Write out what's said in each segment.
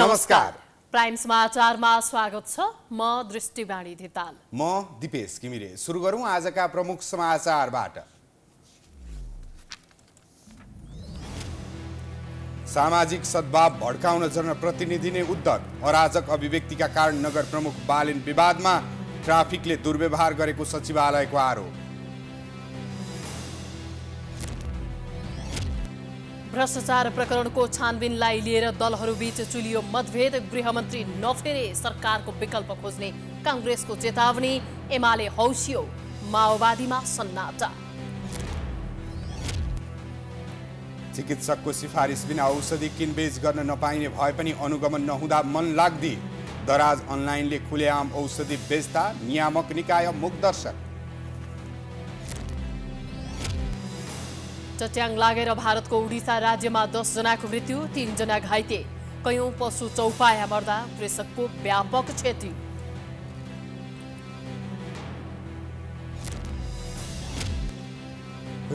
नमस्कार प्राइम समाचारमा स्वागत छ म दृष्टिवाणी धिताल म दिपेश घिमिरे सुरु गरौँ आजका प्रमुख समाचारबाट सामाजिक सद्भाव भड्काउन जनप्रतिनिधि नै उद्धत अराजक अभिव्यक्तिका कारण नगर प्रमुख बालिन विवादमा ट्राफिकले दुर्व्यवहार गरेको सचिवालयको आरोप भ्रष्टाचार प्रकरणको छानबिनलाई लिएर दलहरूबीच चुलियो मतभेद गृहमन्त्री नफेरे सरकारको विकल्प खोज्ने काङ्ग्रेसको चेतावनी एमाले हौसियो माओवादीमा सन्नाटा चिकित्सकको सिफारिस बिना औषधि किनबेच गर्न नपाइने भए पनि अनुगमन नहुँदा मन लाग्दी दराज अनलाइनले खुलेआम औषधि बेच्दा नियामक निकाय मुखदर्शक चट्याङ लागेर भारतको उडिसा राज्यमा दसजनाको मृत्यु तिनजना घाइते कैयौँ पशु चौपाया मर्दा कृषकको व्यापक क्षति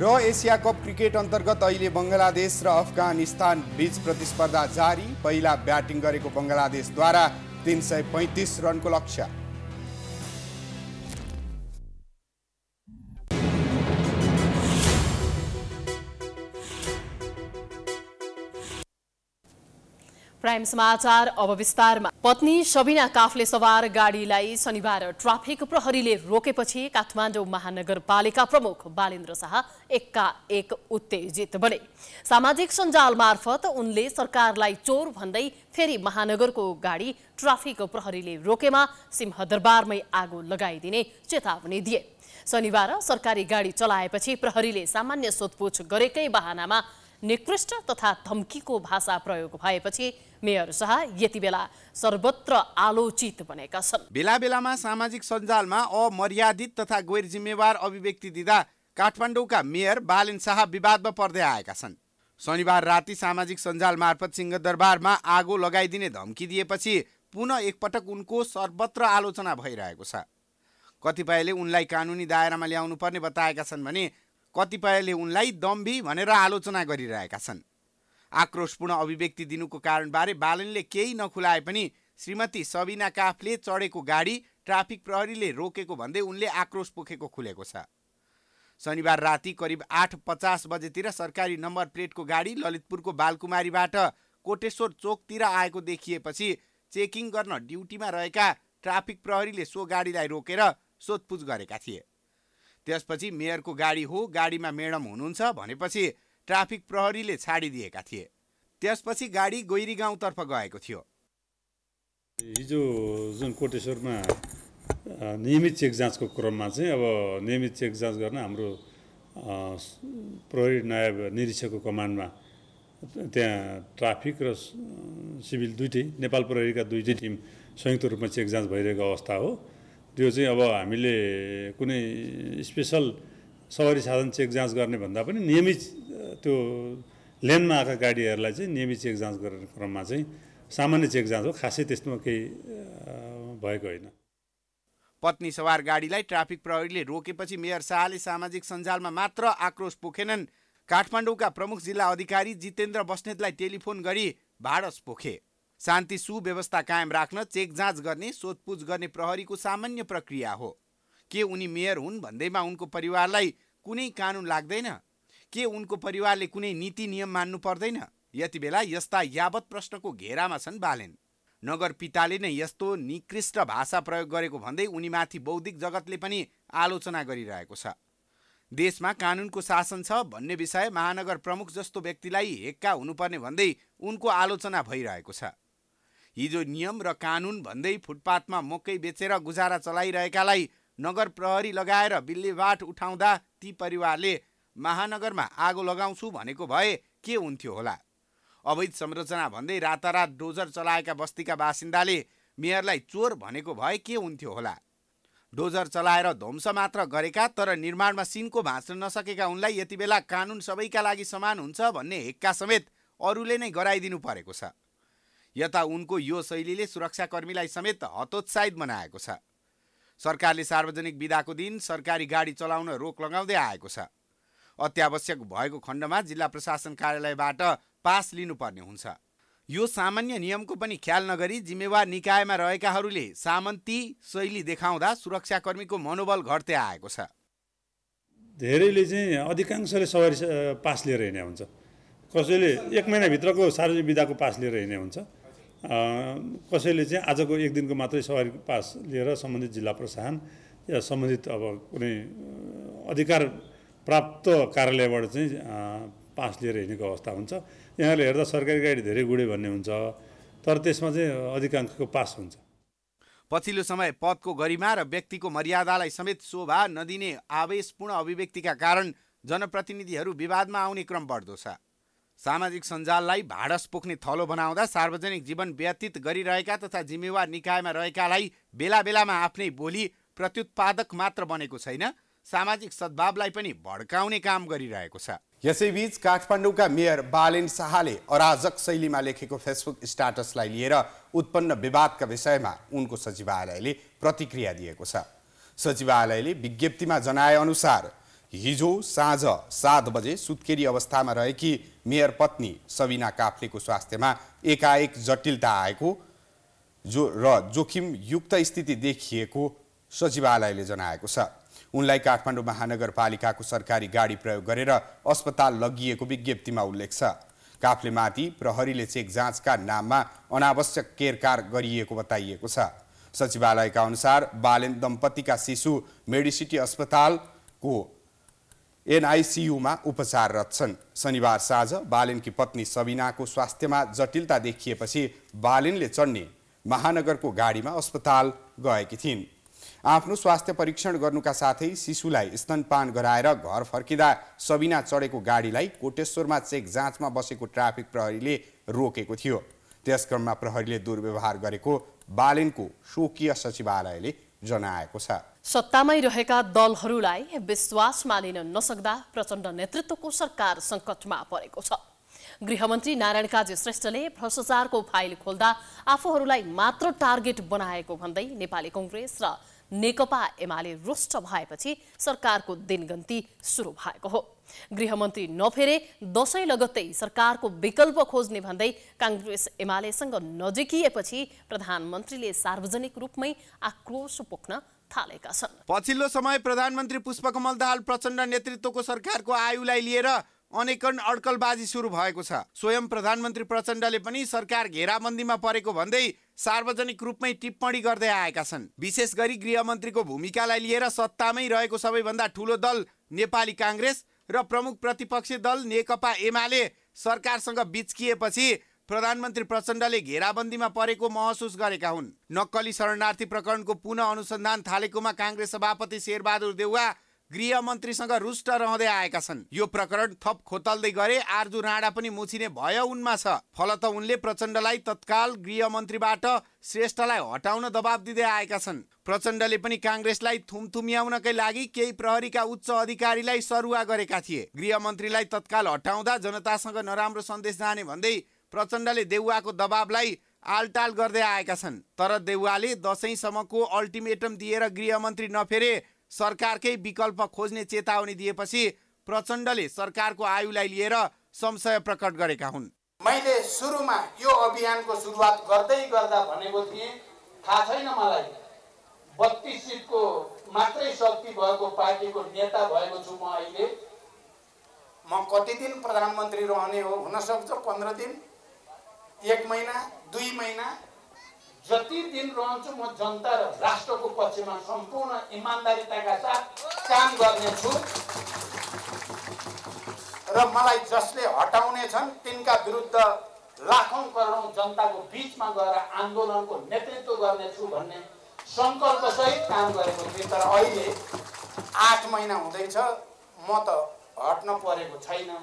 र एसिया कप क्रिकेट अन्तर्गत अहिले बङ्गलादेश र अफगानिस्तान बीच प्रतिस्पर्धा जारी पहिला ब्याटिङ गरेको बङ्गलादेशद्वारा तिन सय पैँतिस रनको लक्ष्य प्राइम समाचार अब विस्तारमा पत्नी सबिना काफले सवार गाडीलाई शनिबार ट्राफिक प्रहरीले रोकेपछि काठमाडौँ महानगरपालिका प्रमुख बालेन्द्र शाह एक्का एक उत्तेजित बने सामाजिक सञ्जाल मार्फत उनले सरकारलाई चोर भन्दै फेरि महानगरको गाडी ट्राफिक प्रहरीले रोकेमा सिंहदरबारमै आगो लगाइदिने चेतावनी दिए शनिबार सरकारी गाडी चलाएपछि प्रहरीले सामान्य सोधपुछ गरेकै बहानामा निकृष्ट तथा धम्कीको भाषा प्रयोग भएपछि मेयर शाह यति बेला सर्वत्र आलोचित बनेका छन् बेला बेलामा सामाजिक सञ्जालमा अमर्यादित तथा गैर जिम्मेवार अभिव्यक्ति दिँदा काठमाडौँका मेयर बालेन शाह विवादमा पर्दै आएका छन् शनिबार राति सामाजिक सञ्जाल मार्फत सिंहदरबारमा आगो लगाइदिने धम्की दिएपछि पुनः एकपटक उनको सर्वत्र आलोचना भइरहेको छ कतिपयले उनलाई कानुनी दायरामा ल्याउनु पर्ने बताएका छन् भने कतिपयले उनलाई दम्भी भनेर आलोचना गरिरहेका छन् आक्रोशपूर्ण अभिव्यक्ति दिनुको कारणबारे बालनले केही नखुलाए पनि श्रीमती सबिना काफले चढेको गाडी ट्राफिक प्रहरीले रोकेको भन्दै उनले आक्रोश पोखेको खुलेको छ शनिबार राति करिब आठ पचास बजेतिर सरकारी नम्बर प्लेटको गाडी ललितपुरको बालकुमारीबाट कोटेश्वर चोकतिर आएको देखिएपछि चेकिङ गर्न ड्युटीमा रहेका ट्राफिक प्रहरीले सो गाडीलाई रोकेर सोधपुछ गरेका थिए त्यसपछि मेयरको गाडी हो गाडीमा मेडम हुनुहुन्छ भनेपछि ट्राफिक प्रहरीले छाडिदिएका थिए त्यसपछि गाडी गैरी गाउँतर्फ गएको थियो हिजो जुन कोटेश्वरमा नियमित चेक जाँचको क्रममा चाहिँ अब नियमित चेक जाँच गर्न हाम्रो प्रहरी नायब निरीक्षकको कमान्डमा त्यहाँ ट्राफिक र सिभिल दुइटै नेपाल प्रहरीका दुइटै टिम संयुक्त रूपमा चेक जाँच भइरहेको अवस्था हो त्यो चाहिँ अब हामीले कुनै स्पेसल सवारी साधन चेक जाँच गर्ने भन्दा पनि नियमित त्यो लेनमा आएका गाडीहरूलाई चाहिँ नियमित चेक जाँच गर्ने क्रममा चाहिँ सामान्य चेक जाँच हो खासै त्यस्तोमा केही भएको होइन पत्नी सवार गाडीलाई ट्राफिक प्रहरीले रोकेपछि मेयर शाहले सामाजिक सञ्जालमा मात्र आक्रोश पोखेनन् काठमाडौँका प्रमुख जिल्ला अधिकारी जितेन्द्र बस्नेतलाई टेलिफोन गरी भाडस पोखे शान्ति सुव्यवस्था कायम राख्न चेक जाँच गर्ने सोधपुछ गर्ने प्रहरीको सामान्य प्रक्रिया हो के उनी मेयर हुन् भन्दैमा उनको परिवारलाई कुनै कानुन लाग्दैन के उनको परिवारले कुनै नीति नियम मान्नु पर्दैन यति बेला यस्ता यावत प्रश्नको घेरामा छन् बालेन नगर पिताले नै यस्तो निकृष्ट भाषा प्रयोग गरेको भन्दै उनीमाथि बौद्धिक जगतले पनि आलोचना गरिरहेको छ देशमा कानुनको शासन छ भन्ने विषय महानगर प्रमुख जस्तो व्यक्तिलाई हेक्का हुनुपर्ने भन्दै उनको आलोचना भइरहेको छ हिजो नियम र कानुन भन्दै फुटपाथमा मकै बेचेर गुजारा चलाइरहेकालाई नगर प्रहरी लगाएर बिल्लीबाट उठाउँदा ती परिवारले महानगरमा आगो लगाउँछु भनेको भए के हुन्थ्यो होला अवैध संरचना भन्दै रातारात डोजर चलाएका बस्तीका बासिन्दाले मेयरलाई चोर भनेको भए के हुन्थ्यो होला डोजर चलाएर ध्वंस मात्र गरेका तर निर्माणमा सिनको भाँच्न नसकेका उनलाई यति बेला कानुन सबैका लागि समान हुन्छ भन्ने हेक्का समेत अरूले नै गराइदिनु परेको छ यता उनको यो शैलीले सुरक्षाकर्मीलाई समेत हतोत्साहित बनाएको छ सरकारले सार्वजनिक विदाको दिन सरकारी गाडी चलाउन रोक लगाउँदै आएको छ अत्यावश्यक भएको खण्डमा जिल्ला प्रशासन कार्यालयबाट पास लिनुपर्ने हुन्छ यो सामान्य नियमको पनि ख्याल नगरी जिम्मेवार निकायमा रहेकाहरूले सामन्ती शैली देखाउँदा सुरक्षाकर्मीको मनोबल घट्दै आएको छ धेरैले चाहिँ अधिकांशले सवारी पास लिएर हिँड्ने हुन्छ कसैले एक महिनाभित्रको सार्वजनिक विधाको पास लिएर हिँड्ने हुन्छ कसैले चाहिँ आजको एक दिनको मात्रै सवारी पास लिएर सम्बन्धित जिल्ला प्रशासन या सम्बन्धित अब कुनै अधिकार प्राप्त कार्यालयबाट चाहिँ पास लिएर हिँडेको अवस्था हुन्छ यहाँले हेर्दा सरकारी गाडी धेरै गुडे भन्ने हुन्छ तर त्यसमा चाहिँ अधिकांशको पास हुन्छ पछिल्लो समय पदको गरिमा र व्यक्तिको मर्यादालाई समेत शोभा नदिने आवेशपूर्ण अभिव्यक्तिका कारण जनप्रतिनिधिहरू विवादमा आउने क्रम बढ्दो छ सामाजिक सञ्जाललाई भाडस पोख्ने थलो बनाउँदा सार्वजनिक जीवन व्यतीत गरिरहेका तथा जिम्मेवार निकायमा रहेकालाई बेला बेलामा आफ्नै बोली प्रत्युत्पादक मात्र बनेको छैन सामाजिक सद्भावलाई पनि भड्काउने काम गरिरहेको छ यसैबीच काठमाडौँका मेयर बालेन शाहले अराजक शैलीमा लेखेको फेसबुक स्टाटसलाई लिएर उत्पन्न विवादका विषयमा उनको सचिवालयले प्रतिक्रिया दिएको छ सचिवालयले विज्ञप्तिमा जनाएअनुसार अनुसार हिजो साँझ सात बजे सुत्केरी अवस्थामा रहेकी मेयर पत्नी सबिना काफ्लेको स्वास्थ्यमा एकाएक जटिलता आएको जो र जोखिमयुक्त स्थिति देखिएको सचिवालयले जनाएको छ उनलाई काठमाडौँ महानगरपालिकाको सरकारी गाडी प्रयोग गरेर अस्पताल लगिएको विज्ञप्तिमा उल्लेख छ काफ्लेमाथि प्रहरीले चेक जाँचका नाममा अनावश्यक केरकार गरिएको बताइएको छ सचिवालयका अनुसार बालेन दम्पतिका शिशु मेडिसिटी अस्पतालको एनआइसियुमा उपचाररत छन् शनिबार साँझ बालिनकी पत्नी सबिनाको स्वास्थ्यमा जटिलता देखिएपछि बालिनले चढ्ने महानगरको गाडीमा अस्पताल गएकी थिइन् आफ्नो स्वास्थ्य परीक्षण गर्नुका साथै शिशुलाई स्तनपान गराएर घर फर्किँदा सबिना चढेको गाडीलाई कोटेश्वरमा चेक जाँचमा बसेको ट्राफिक प्रहरीले रोकेको थियो त्यसक्रममा प्रहरीले दुर्व्यवहार गरेको बालिनको शोकीय सचिवालयले जनाएको छ सत्तामै रहेका दलहरूलाई विश्वासमा लिन नसक्दा प्रचण्ड नेतृत्वको सरकार सङ्कटमा परेको छ गृहमन्त्री नारायण काजी श्रेष्ठले भ्रष्टाचारको फाइल खोल्दा आफूहरूलाई मात्र टार्गेट बनाएको भन्दै नेपाली कङ्ग्रेस र नेकपा एमाले रुष्ट भएपछि सरकारको दिनगन्ती सुरु भएको हो गृहमन्त्री नफेरे दसैँ लगत्तै सरकारको विकल्प खोज्ने भन्दै काङ्ग्रेस एमालेसँग नजिकिएपछि प्रधानमन्त्रीले सार्वजनिक रूपमै आक्रोश पोख्न थालेका छन् पछिल्लो समय प्रधानमन्त्री पुष्पकमल दाहाल प्रचण्ड नेतृत्वको सरकारको आयुलाई लिएर अनेकन अड्कलबाजी सुरु भएको छ स्वयं प्रधानमन्त्री प्रचण्डले पनि सरकार घेराबन्दीमा परेको भन्दै सार्वजनिक रूपमै टिप्पणी गर्दै आएका छन् विशेष गरी गृहमन्त्रीको भूमिकालाई लिएर सत्तामै रहेको सबैभन्दा ठुलो दल नेपाली काङ्ग्रेस र प्रमुख प्रतिपक्षी दल नेकपा एमाले सरकारसँग बिचकिएपछि प्रधानमन्त्री प्रचण्डले घेराबन्दीमा परेको महसुस गरेका हुन् नक्कली शरणार्थी प्रकरणको पुनः अनुसन्धान थालेकोमा काङ्ग्रेस सभापति शेरबहादुर देउवा गृहमन्त्रीसँग रुष्ट रहँदै आएका छन् यो प्रकरण थप खोतल्दै गरे आर्जु राणा पनि मुछिने भय उनमा छ फलत उनले प्रचण्डलाई तत्काल गृहमन्त्रीबाट श्रेष्ठलाई हटाउन दबाब दिँदै आएका छन् प्रचण्डले पनि काङ्ग्रेसलाई थुमथुम्याउनकै लागि केही प्रहरीका उच्च अधिकारीलाई सरुवा गरेका थिए गृहमन्त्रीलाई तत्काल हटाउँदा जनतासँग नराम्रो सन्देश जाने भन्दै प्रचण्डले देउवाको दबाबलाई आलटाल गर्दै आएका छन् तर देउवाले दसैँसम्मको अल्टिमेटम दिएर गृहमन्त्री नफेरे सरकारकै विकल्प खोज्ने चेतावनी दिएपछि प्रचण्डले सरकारको आयुलाई लिएर संशय प्रकट गरेका हुन् मैले सुरुमा यो अभियानको सुरुवात गर्दै गर्दा भनेको थिएँ थाहा छैन मलाई बत्तिस सिटको मात्रै शक्ति भएको पार्टीको नेता भएको छु म अहिले म कति दिन प्रधानमन्त्री रहने हो हुनसक्छ पन्ध्र दिन एक महिना दुई महिना जति दिन रहन्छु म जनता र राष्ट्रको पक्षमा सम्पूर्ण इमान्दारिताका साथ काम गर्नेछु र मलाई जसले हटाउने छन् तिनका विरुद्ध लाखौँ करोडौँ जनताको बिचमा गएर आन्दोलनको नेतृत्व गर्नेछु भन्ने सङ्कल्पसहित काम गरेको थिएँ तर अहिले आठ महिना हुँदैछ म त हट्न परेको छैन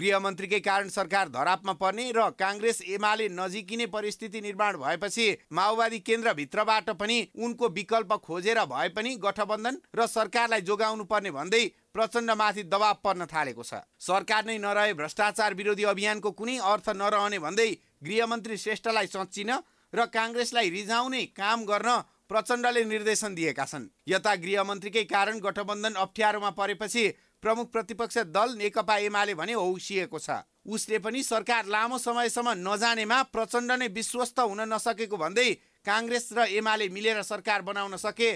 गृहमन्त्रीकै कारण सरकार धरापमा पर्ने र काङ्ग्रेस एमाले नजिकिने परिस्थिति निर्माण भएपछि माओवादी केन्द्रभित्रबाट पनि उनको विकल्प खोजेर भए पनि गठबन्धन र सरकारलाई जोगाउनु पर्ने भन्दै प्रचण्डमाथि दबाब पर्न थालेको छ सरकार नै नरहे भ्रष्टाचार विरोधी अभियानको कुनै अर्थ नरहने भन्दै गृहमन्त्री श्रेष्ठलाई सचिन र काङ्ग्रेसलाई रिझाउने काम गर्न प्रचण्डले निर्देशन दिएका छन् यता गृहमन्त्रीकै कारण गठबन्धन अप्ठ्यारोमा परेपछि प्रमुख प्रतिपक्ष दल नेकपा एमाले भने हौसिएको छ उसले पनि सरकार लामो समयसम्म नजानेमा प्रचण्ड नै विश्वस्त हुन नसकेको भन्दै काङ्ग्रेस र एमाले मिलेर सरकार बनाउन सके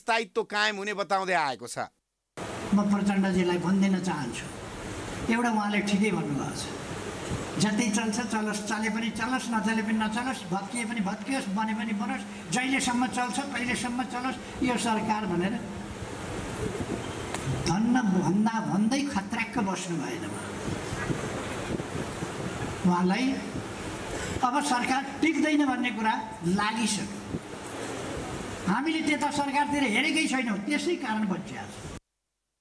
स्थायित्व कायम हुने बताउँदै आएको छ म प्रचण्डजीलाई भनिदिन चाहन्छु एउटा उहाँले ठिकै भन्नुभएको छ जति चल्छ चलोस् चले पनि चलोस् नचले पनि नचलोस् भत्किए पनि भत्कियोस् बने पनि बनोस् जहिलेसम्म चल्छ कहिलेसम्म चलोस् यो सरकार भनेर भन्न भन्दा भन्दै खतराक्क बस्नु भएन उहाँलाई अब सरकार टिक्दैन भन्ने कुरा लागिसक्यो हामीले त्यता सरकारतिर हेरेकै छैनौँ त्यसै कारण बचिया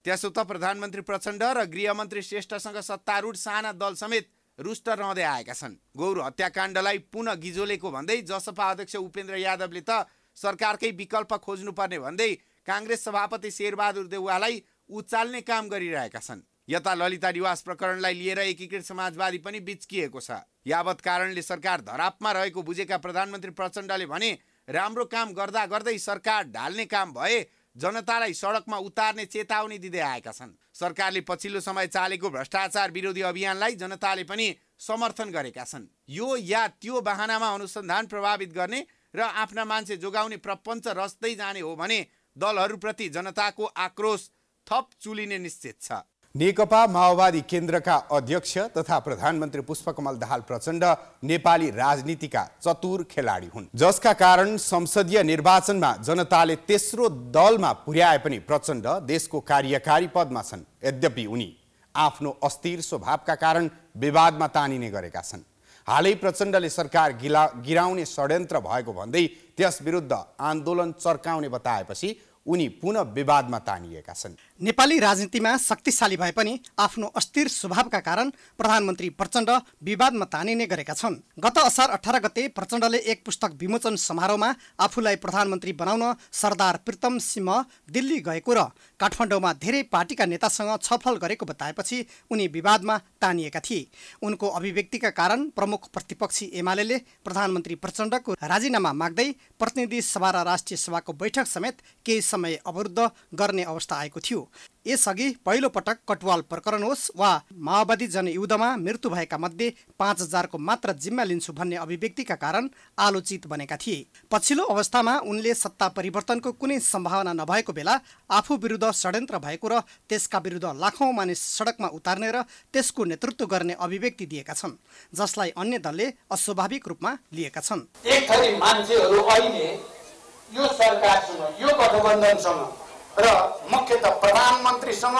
त्यसो त प्रधानमन्त्री प्रचण्ड र गृहमन्त्री श्रेष्ठसँग सत्तारूढ साना दल समेत रुष्ट रहँदै आएका छन् गौर हत्याकाण्डलाई पुनः गिजोलेको भन्दै जसपा अध्यक्ष उपेन्द्र यादवले त सरकारकै विकल्प खोज्नुपर्ने भन्दै काङ्ग्रेस सभापति शेरबहादुर देउवालाई उचाल्ने काम गरिरहेका छन् यता ललिता निवास प्रकरणलाई लिएर एकीकृत समाजवादी पनि बिचकिएको छ यावत कारणले सरकार धरापमा रहेको बुझेका प्रधानमन्त्री प्रचण्डले भने राम्रो काम गर्दा गर्दै सरकार ढाल्ने काम भए जनतालाई सडकमा उतार्ने चेतावनी दिँदै आएका छन् सरकारले पछिल्लो समय चालेको भ्रष्टाचार विरोधी अभियानलाई जनताले पनि समर्थन गरेका छन् यो या त्यो बाहनामा अनुसन्धान प्रभावित गर्ने र आफ्ना मान्छे जोगाउने प्रपञ्च रच्दै जाने हो भने दलहरूप्रति जनताको आक्रोश थप चुलिने निश्चित छ नेकपा माओवादी केन्द्रका अध्यक्ष तथा प्रधानमन्त्री पुष्पकमल दाहाल प्रचण्ड नेपाली राजनीतिका चतुर खेलाडी हुन् जसका कारण संसदीय निर्वाचनमा जनताले तेस्रो दलमा पुर्याए पनि प्रचण्ड देशको कार्यकारी पदमा छन् यद्यपि उनी आफ्नो अस्थिर स्वभावका कारण विवादमा तानिने गरेका छन् हालै प्रचण्डले सरकार गिला गिराउने षड्यन्त्र भएको भन्दै त्यस विरुद्ध आन्दोलन चर्काउने बताएपछि उनी पुनः विवादमा तानिएका छन् नेपाली राजनीतिमा शक्तिशाली भए पनि आफ्नो अस्थिर स्वभावका कारण प्रधानमन्त्री प्रचण्ड विवादमा तानिने गरेका छन् गत असार अठार गते प्रचण्डले एक पुस्तक विमोचन समारोहमा आफूलाई प्रधानमन्त्री बनाउन सरदार प्रितम सिंह दिल्ली गएको र काठमाडौँमा धेरै पार्टीका नेतासँग छलफल गरेको बताएपछि उनी विवादमा तानिएका थिए उनको अभिव्यक्तिका कारण प्रमुख प्रतिपक्षी एमाले प्रधानमन्त्री प्रचण्डको राजीनामा माग्दै प्रतिनिधि सभा र राष्ट्रिय सभाको बैठक समेत केही समय अवरुद्ध गर्ने अवस्था आएको थियो यसअघि पहिलो पटक कटवाल प्रकरण होस् वा माओवादी जनयुद्धमा मृत्यु भएका मध्ये पाँच हजारको मात्र जिम्मा लिन्छु भन्ने अभिव्यक्तिका कारण आलोचित बनेका थिए पछिल्लो अवस्थामा उनले सत्ता परिवर्तनको कुनै सम्भावना नभएको बेला आफू विरुद्ध षड्यन्त्र भएको र त्यसका विरुद्ध लाखौँ मानिस सडकमा उतार्ने र त्यसको नेतृत्व गर्ने अभिव्यक्ति दिएका छन् जसलाई अन्य दलले अस्वाभाविक रूपमा लिएका छन् यो सरकारसँग गठबन्धनसँग र मुख्यत प्रधानमन्त्रीसँग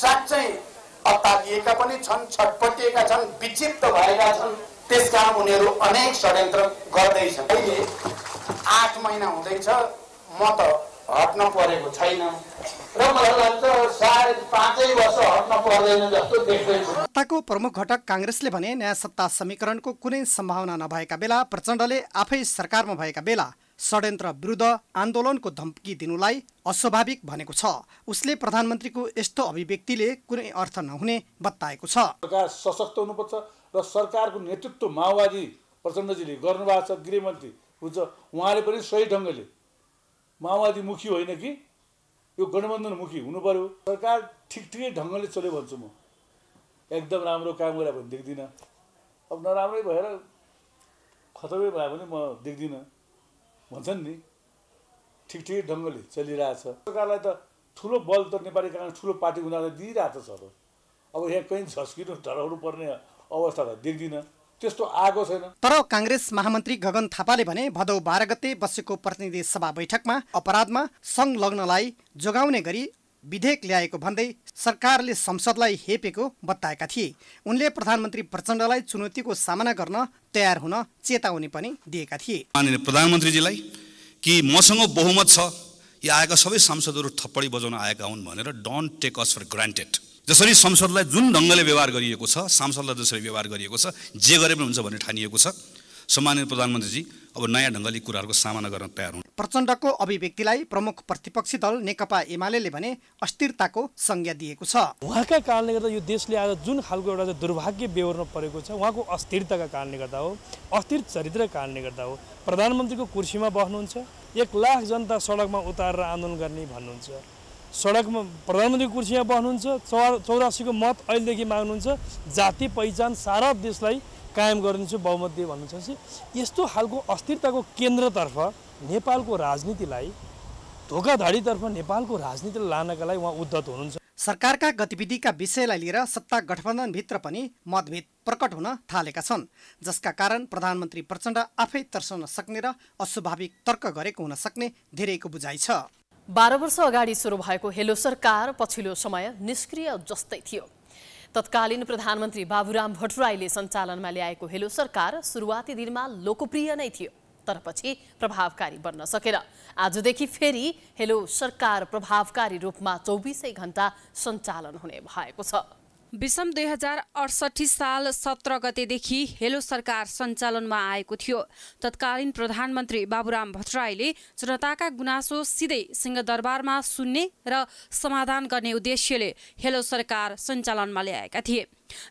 साँच्चै अत्तालिएका पनि छन् छटपटिएका छन् विक्षिप्त भएका छन् त्यसकारण उनीहरू अनेक षड्यन्त्र गर्दैछन् अहिले आठ महिना हुँदैछ म त हट्न परेको छैन र मलाई लाग्छ सायद पाँचै वर्ष हट्न पर्दैन जस्तो देख्दैछु सत्ताको प्रमुख घटक काङ्ग्रेसले भने नयाँ सत्ता समीकरणको कुनै सम्भावना नभएका बेला प्रचण्डले आफै सरकारमा भएका बेला षड्यन्त्र विरुद्ध आन्दोलनको धम्की दिनुलाई अस्वाभाविक भनेको छ उसले प्रधानमन्त्रीको यस्तो अभिव्यक्तिले कुनै अर्थ नहुने बताएको छ सरकार सशक्त हुनुपर्छ र सरकारको नेतृत्व माओवादी प्रचण्डजीले गर्नुभएको छ गृहमन्त्री हुन्छ उहाँले पनि सही ढङ्गले माओवादी मुखी होइन कि यो गठबन्धन मुखी हुनु पर्यो सरकार ठिक ठिकै ढङ्गले चल्यो भन्छु म एकदम राम्रो काम गरे भने देख्दिनँ अब नराम्रै भएर खतमै भए पनि म देख्दिनँ भन्छन् नि ठिक ठिक ढङ्गले चलिरहेछ सरकारलाई त ठुलो बल त नेपाली कारण ठुलो पार्टी उनीहरूले दिइरहेको छ अब अब यहाँ कहीँ झस्किनु डराउनु पर्ने अवस्था त देख्दिनँ त्यस्तो आएको छैन तर काङ्ग्रेस महामन्त्री गगन थापाले भने भदौ बाह्र गते बसेको प्रतिनिधि सभा बैठकमा अपराधमा संलग्नलाई जोगाउने गरी विधेयक ल्याएको भन्दै सरकारले संसदलाई हेपेको बताएका थिए उनले प्रधानमन्त्री प्रचण्डलाई चुनौतीको सामना गर्न तयार हुन चेतावनी पनि दिएका थिए माननीय प्रधानमन्त्रीजीलाई कि मसँग बहुमत छ यी आएका सबै सांसदहरू थप्पडी बजाउन आएका हुन् भनेर don't take us for granted जसरी संसदलाई जुन ढङ्गले व्यवहार गरिएको छ सांसदलाई जसरी व्यवहार गरिएको छ जे गरे पनि हुन्छ भन्ने ठानिएको छ सम्मानित प्रधानमन्त्रीजी अब नयाँ ढङ्गले कुराहरूको सामना गर्न तयार हुन् प्रचण्डको अभिव्यक्तिलाई प्रमुख प्रतिपक्षी दल नेकपा एमाले भने अस्थिरताको संज्ञा दिएको छ उहाँका कारणले गर्दा यो देशले आज जुन खालको एउटा दुर्भाग्य बेहोर्न परेको छ उहाँको अस्थिरताका कारणले गर्दा हो अस्थिर चरित्रका कारणले गर्दा हो प्रधानमन्त्रीको कुर्सीमा बस्नुहुन्छ एक लाख जनता सडकमा उतारेर आन्दोलन गर्ने भन्नुहुन्छ सडकमा प्रधानमन्त्रीको कुर्सीमा बस्नुहुन्छ चौरासीको मत अहिलेदेखि माग्नुहुन्छ जाति पहिचान सारा देशलाई कायम गरिदिन्छु बहुमत दिए भन्नुहुन्छ यस्तो खालको अस्थिरताको केन्द्रतर्फ नेपालको राजनीतिलाई धोकाधडीतर्फ नेपालको राजनीतिलाई लानका लागि उहाँ उद्धत हुनुहुन्छ सरकारका गतिविधिका विषयलाई लिएर सत्ता गठबन्धनभित्र पनि मतभेद प्रकट हुन थालेका छन् जसका कारण प्रधानमन्त्री प्रचण्ड आफै तर्साउन सक्ने र अस्वाभाविक तर्क गरेको हुन सक्ने धेरैको बुझाइ छ बाह्र वर्ष अगाडि सुरु भएको हेलो सरकार पछिल्लो समय निष्क्रिय जस्तै थियो तत्कालीन प्रधानमन्त्री बाबुराम भट्टराईले सञ्चालनमा ल्याएको हेलो सरकार सुरुवाती दिनमा लोकप्रिय नै थियो तर पछि प्रभावकारी बन्न सकेन आजदेखि फेरि हेलो सरकार प्रभावकारी रूपमा चौबिसै घण्टा सञ्चालन हुने भएको छ विषम दुई हजार अडसठी साल सत्र गतेदेखि हेलो सरकार सञ्चालनमा आएको थियो तत्कालीन प्रधानमन्त्री बाबुराम भट्टराईले जनताका गुनासो सिधै सिंहदरबारमा सुन्ने र समाधान गर्ने उद्देश्यले हेलो सरकार सञ्चालनमा ल्याएका थिए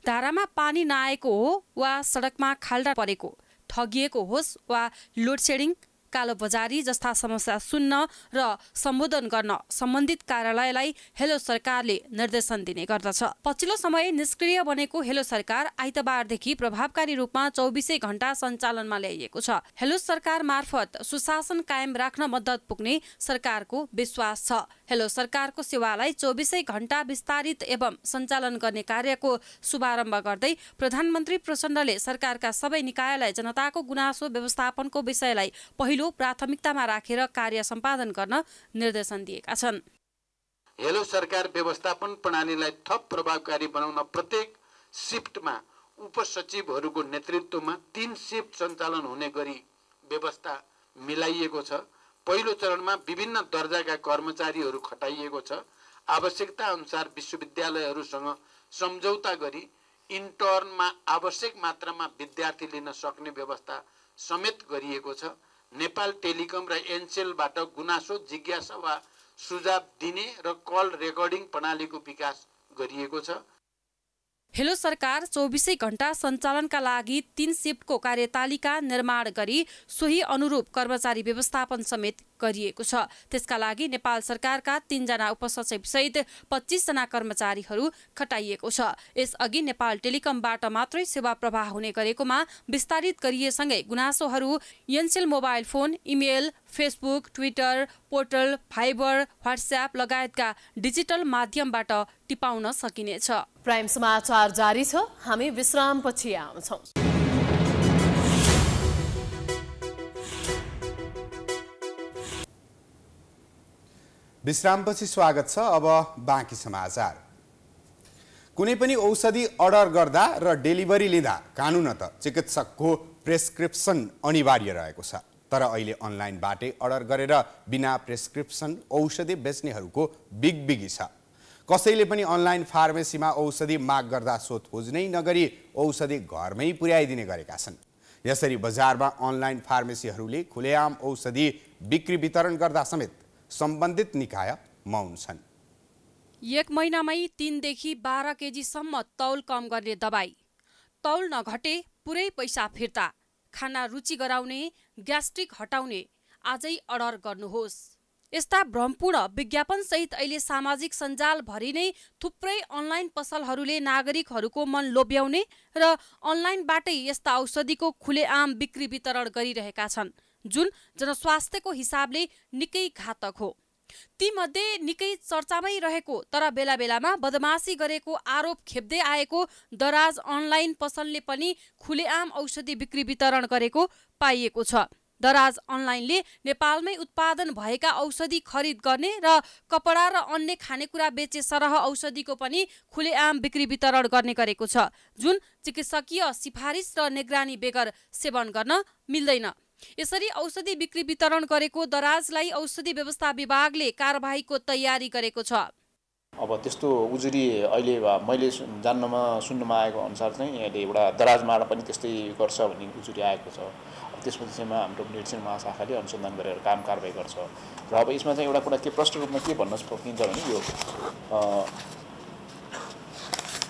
धारामा पानी नआएको हो वा सडकमा खाल्डा परेको ठगिएको होस् वा लोडसेडिङ कालोबजारी जस्ता समस्या सुन्न र सम्बोधन गर्न सम्बन्धित कार्यालयलाई हेलो सरकारले निर्देशन दिने गर्दछ पछिल्लो समय निष्क्रिय बनेको हेलो सरकार आइतबारदेखि प्रभावकारी रूपमा चौबिसै घण्टा सञ्चालनमा ल्याइएको छ हेलो सरकार मार्फत सुशासन कायम राख्न मद्दत पुग्ने सरकारको विश्वास छ हेलो सरकारको सेवालाई चौबिसै घण्टा विस्तारित एवं सञ्चालन गर्ने कार्यको शुभारम्भ गर्दै प्रधानमन्त्री प्रचण्डले सरकारका सबै निकायलाई जनताको गुनासो व्यवस्थापनको विषयलाई पहिलो प्राथमिकतामा राखेर कार्य सम्पादन गर्न निर्देशन दिएका छन् हेलो सरकार व्यवस्थापन प्रणालीलाई थप प्रभावकारी बनाउन प्रत्येक सिफ्टमा उपसचिवहरूको नेतृत्वमा तिन सिफ्ट सञ्चालन हुने गरी व्यवस्था मिलाइएको छ पहिलो चरणमा विभिन्न दर्जाका कर्मचारीहरू खटाइएको छ आवश्यकता अनुसार विश्वविद्यालयहरूसँग सम्झौता गरी इन्टर्नमा आवश्यक मात्रामा विद्यार्थी लिन सक्ने व्यवस्था समेत गरिएको छ नेपाल टेलिकम र एनसेलबाट गुनासो जिज्ञासा वा सुझाव दिने र कल रेकर्डिङ प्रणालीको विकास गरिएको छ हेलो सरकार चौबिसै घण्टा सञ्चालनका लागि तीन सिफ्टको कार्यतालिका निर्माण गरी सोही अनुरूप कर्मचारी व्यवस्थापन समेत गरिएको छ त्यसका लागि नेपाल सरकारका तीनजना उपसचिव सहित पच्चिसजना कर्मचारीहरू खटाइएको छ यसअघि नेपाल टेलिकमबाट मात्रै सेवा प्रवाह हुने गरेकोमा विस्तारित गरिएसँगै गुनासोहरू Ncell mobile phone email Facebook Twitter portal fibre WhatsApp लगायतका डिजिटल माध्यमबाट टिपाउन सकिनेछ प्राइम समाचार जारी छ हामी विश्रामपछि आउँछौँ विश्रामपछि स्वागत छ अब बाँकी समाचार कुनै पनि औषधि अर्डर गर्दा र डेलिभरी लिँदा कानुन त चिकित्सकको प्रेसक्रिप्सन अनिवार्य रहेको छ तर अहिले अनलाइनबाटै अर्डर गरेर बिना प्रेसक्रिप्सन औषधि बेच्नेहरूको बिगबिगी छ कसैले पनि अनलाइन फार्मेसीमा औषधि माग गर्दा सोधखोज नै नगरी औषधि घरमै पुर्याइदिने गरेका छन् यसरी बजारमा अनलाइन फार्मेसीहरूले खुलेआम औषधि बिक्री वितरण गर्दा समेत सम्बन्धित निकाय मौन छन् एक महिनामै तिनदेखि बाह्र केजीसम्म तौल कम गर्ने दबाई तौल नघटे पुरै पैसा फिर्ता खाना रुचि गराउने ग्यास्ट्रिक हटाउने आजै अर्डर गर्नुहोस् यस्ता भ्रमपूर्ण विज्ञापनसहित अहिले सामाजिक सञ्जालभरि नै थुप्रै अनलाइन पसलहरूले नागरिकहरूको मन लोभ्याउने र अनलाइनबाटै यस्ता औषधिको खुलेआम बिक्री वितरण गरिरहेका छन् जुन जनस्वास्थ्यको हिसाबले निकै घातक हो तीमध्ये निकै चर्चामै रहेको तर बेला बेलामा बदमासी गरेको आरोप खेप्दै आएको दराज अनलाइन पसलले पनि खुलेआम औषधि बिक्री वितरण गरेको पाइएको छ दराज अनलाइनले नेपालमै उत्पादन भएका औषधि खरिद गर्ने र कपडा र अन्य खानेकुरा बेचे सरह औषधिको पनि खुलेआम बिक्री वितरण गर्ने गरेको छ जुन चिकित्सकीय सिफारिस र निगरानी बेगर सेवन गर्न मिल्दैन यसरी औषधि बिक्री वितरण गरेको दराजलाई औषधि व्यवस्था विभागले कारवाहीको तयारी गरेको छ अब त्यस्तो उजुरी अहिले मैले जान्नमा सुन्नमा आएको अनुसार चाहिँ यहाँले एउटा दराजमाड पनि त्यस्तै गर्छ भन्ने उजुरी आएको छ त्यसपछि विषयमा हाम्रो निरीक्षण महाशाखाले अनुसन्धान गरेर काम कारवाही गर्छ र अब यसमा चाहिँ एउटा कुरा के प्रष्ट रूपमा के भन्न सकिन्छ भने यो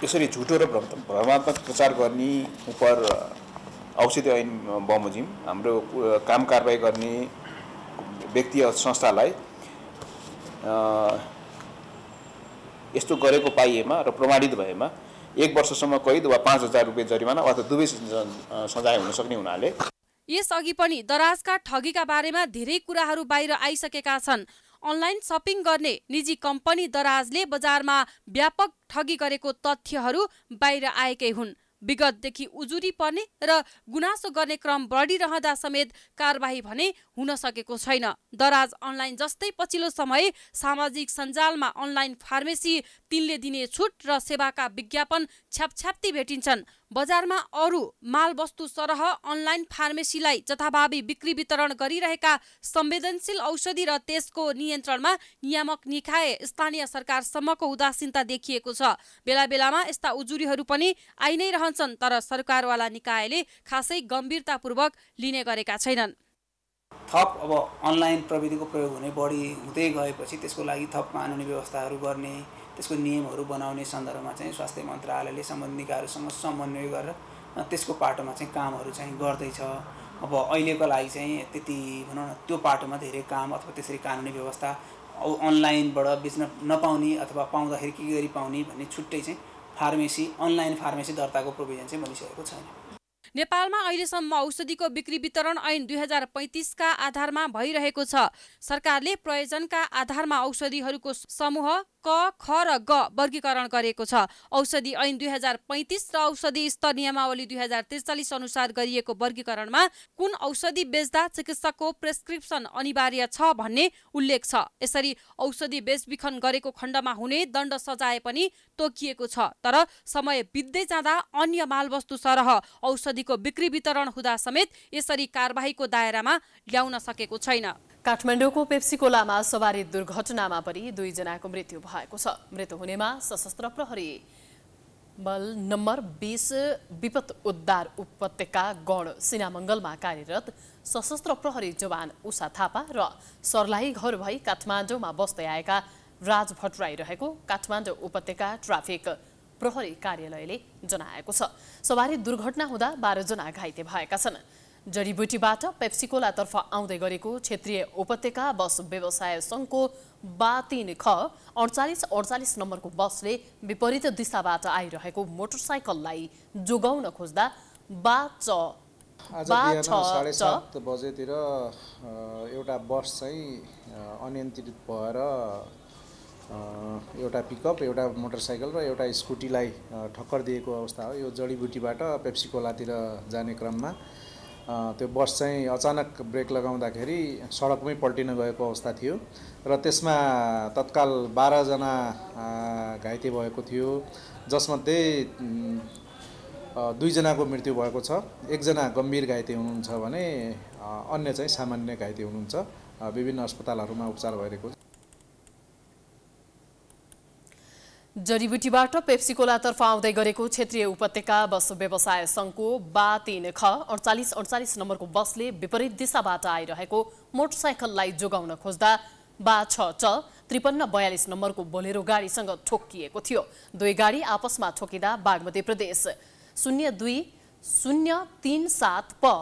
यसरी झुटो र भ्रमात्मक प्रचार गर्ने उप औषधि ऐन बमोजिम हाम्रो काम कारवाही गर्ने व्यक्ति संस्थालाई यस्तो गरेको पाइएमा र प्रमाणित भएमा एक वर्षसम्म कैद वा पाँच हजार रुपियाँ जरिमाना अथवा दुवै सजाय हुन सक्ने हुनाले यसअघि पनि दराजका ठगीका बारेमा धेरै कुराहरू बाहिर आइसकेका छन् अनलाइन सपिङ गर्ने निजी कम्पनी दराजले बजारमा व्यापक ठगी गरेको तथ्यहरू बाहिर आएकै हुन् विगतदेखि उजुरी पर्ने र गुनासो गर्ने क्रम बढिरहँदा समेत कारवाही भने हुन सकेको छैन दराज अनलाइन जस्तै पछिल्लो समय सामाजिक सञ्जालमा अनलाइन फार्मेसी तिनले दिने छुट र सेवाका विज्ञापन छ्यापछ्याप्ती भेटिन्छन् बजारमा अरू मालवस्तु सरह अनलाइन फार्मेसीलाई जथाभावी बिक्री वितरण गरिरहेका संवेदनशील औषधि र त्यसको नियन्त्रणमा नियामक निकाय स्थानीय सरकारसम्मको उदासीनता देखिएको छ बेला बेलामा यस्ता उजुरीहरू पनि आइ नै रहन्छन् तर सरकारवाला निकायले खासै गम्भीरतापूर्वक लिने गरेका छैनन् थप अब अनलाइन प्रविधिको प्रयोग हुने बढी हुँदै गएपछि त्यसको लागि थप कानुनी व्यवस्थाहरू गर्ने त्यसको नियमहरू बनाउने सन्दर्भमा चाहिँ स्वास्थ्य मन्त्रालयले सम्बन्धित निकायहरूसँग समन्वय गरेर त्यसको पाटोमा चाहिँ कामहरू चाहिँ गर्दैछ अब अहिलेको लागि चाहिँ त्यति भनौँ न त्यो पाटोमा धेरै काम अथवा त्यसरी कानुनी व्यवस्था अनलाइनबाट बेच्न नपाउने अथवा पाउँदाखेरि के गरी पाउने भन्ने छुट्टै चाहिँ फार्मेसी अनलाइन फार्मेसी दर्ताको प्रोभिजन चाहिँ बनिसकेको छैन नेपालमा अहिलेसम्म औषधिको बिक्री वितरण ऐन दुई हजार पैँतिसका आधारमा भइरहेको छ सरकारले प्रयोजनका आधारमा औषधिहरूको समूह क ख र ग वर्गीकरण गरिएको छ औषधि ऐन दुई हजार पैँतिस र औषधि स्तर नियमावली दुई हजार त्रिचालिस अनुसार गरिएको वर्गीकरणमा कुन औषधि बेच्दा चिकित्सकको प्रेस्क्रिप्सन अनिवार्य छ भन्ने उल्लेख छ यसरी औषधि बेचबिखन गरेको खण्डमा हुने दण्ड सजाय पनि तोकिएको छ तर समय बित्दै जाँदा अन्य मालवस्तु सरह औषधिको बिक्री वितरण हुँदा समेत यसरी कारवाहीको दायरामा ल्याउन सकेको छैन काठमाडौँको पेप्सीकोलामा सवारी दुर्घटनामा परि दुईजनाको मृत्यु भएको छ मृत्यु हुनेमा सशस्त्र प्रहरी बल नम्बर बिस विपत उद्धार उपत्यका गण सिनामङ्गलमा कार्यरत सशस्त्र प्रहरी जवान उषा थापा र सर्लाही घर भई काठमाडौँमा बस्दै आएका राज भट्टराई रहेको काठमाडौँ उपत्यका ट्राफिक प्रहरी कार्यालयले जनाएको छ सवारी दुर्घटना हुँदा बाह्रजना घाइते भएका छन् जडीबुटीबाट पेप्सिकोलातर्फ आउँदै गरेको क्षेत्रीय उपत्यका बस व्यवसाय सङ्घको बा तिन ख अडचालिस अडचालिस नम्बरको बसले विपरीत दिशाबाट आइरहेको मोटरसाइकललाई जोगाउन खोज्दा बा साढे सात बजेतिर एउटा बस चाहिँ अनियन्त्रित भएर एउटा पिकअप एउटा मोटरसाइकल र एउटा स्कुटीलाई ठक्कर दिएको अवस्था हो यो जडीबुटीबाट पेप्सिकोलातिर जाने क्रममा त्यो बस चाहिँ अचानक ब्रेक लगाउँदाखेरि सडकमै पल्टिन गएको अवस्था थियो र त्यसमा तत्काल बाह्रजना घाइते भएको थियो जसमध्ये दुईजनाको मृत्यु भएको छ एकजना गम्भीर घाइते हुनुहुन्छ भने अन्य चाहिँ सामान्य घाइते हुनुहुन्छ विभिन्न अस्पतालहरूमा उपचार भइरहेको छ जडीबुटीबाट पेप्सिकोलातर्फ आउँदै गरेको क्षेत्रीय उपत्यका बस व्यवसाय सङ्घको बा तिन ख अडचालिस अडचालिस नम्बरको बसले विपरीत दिशाबाट आइरहेको मोटरसाइकललाई जोगाउन खोज्दा बा छ च त्रिपन्न बयालिस नम्बरको बोलेरो गाडीसँग ठोकिएको थियो दुई गाडी आपसमा ठोकिँदा बागमती प्रदेश शून्य दुई शून्य तिन सात प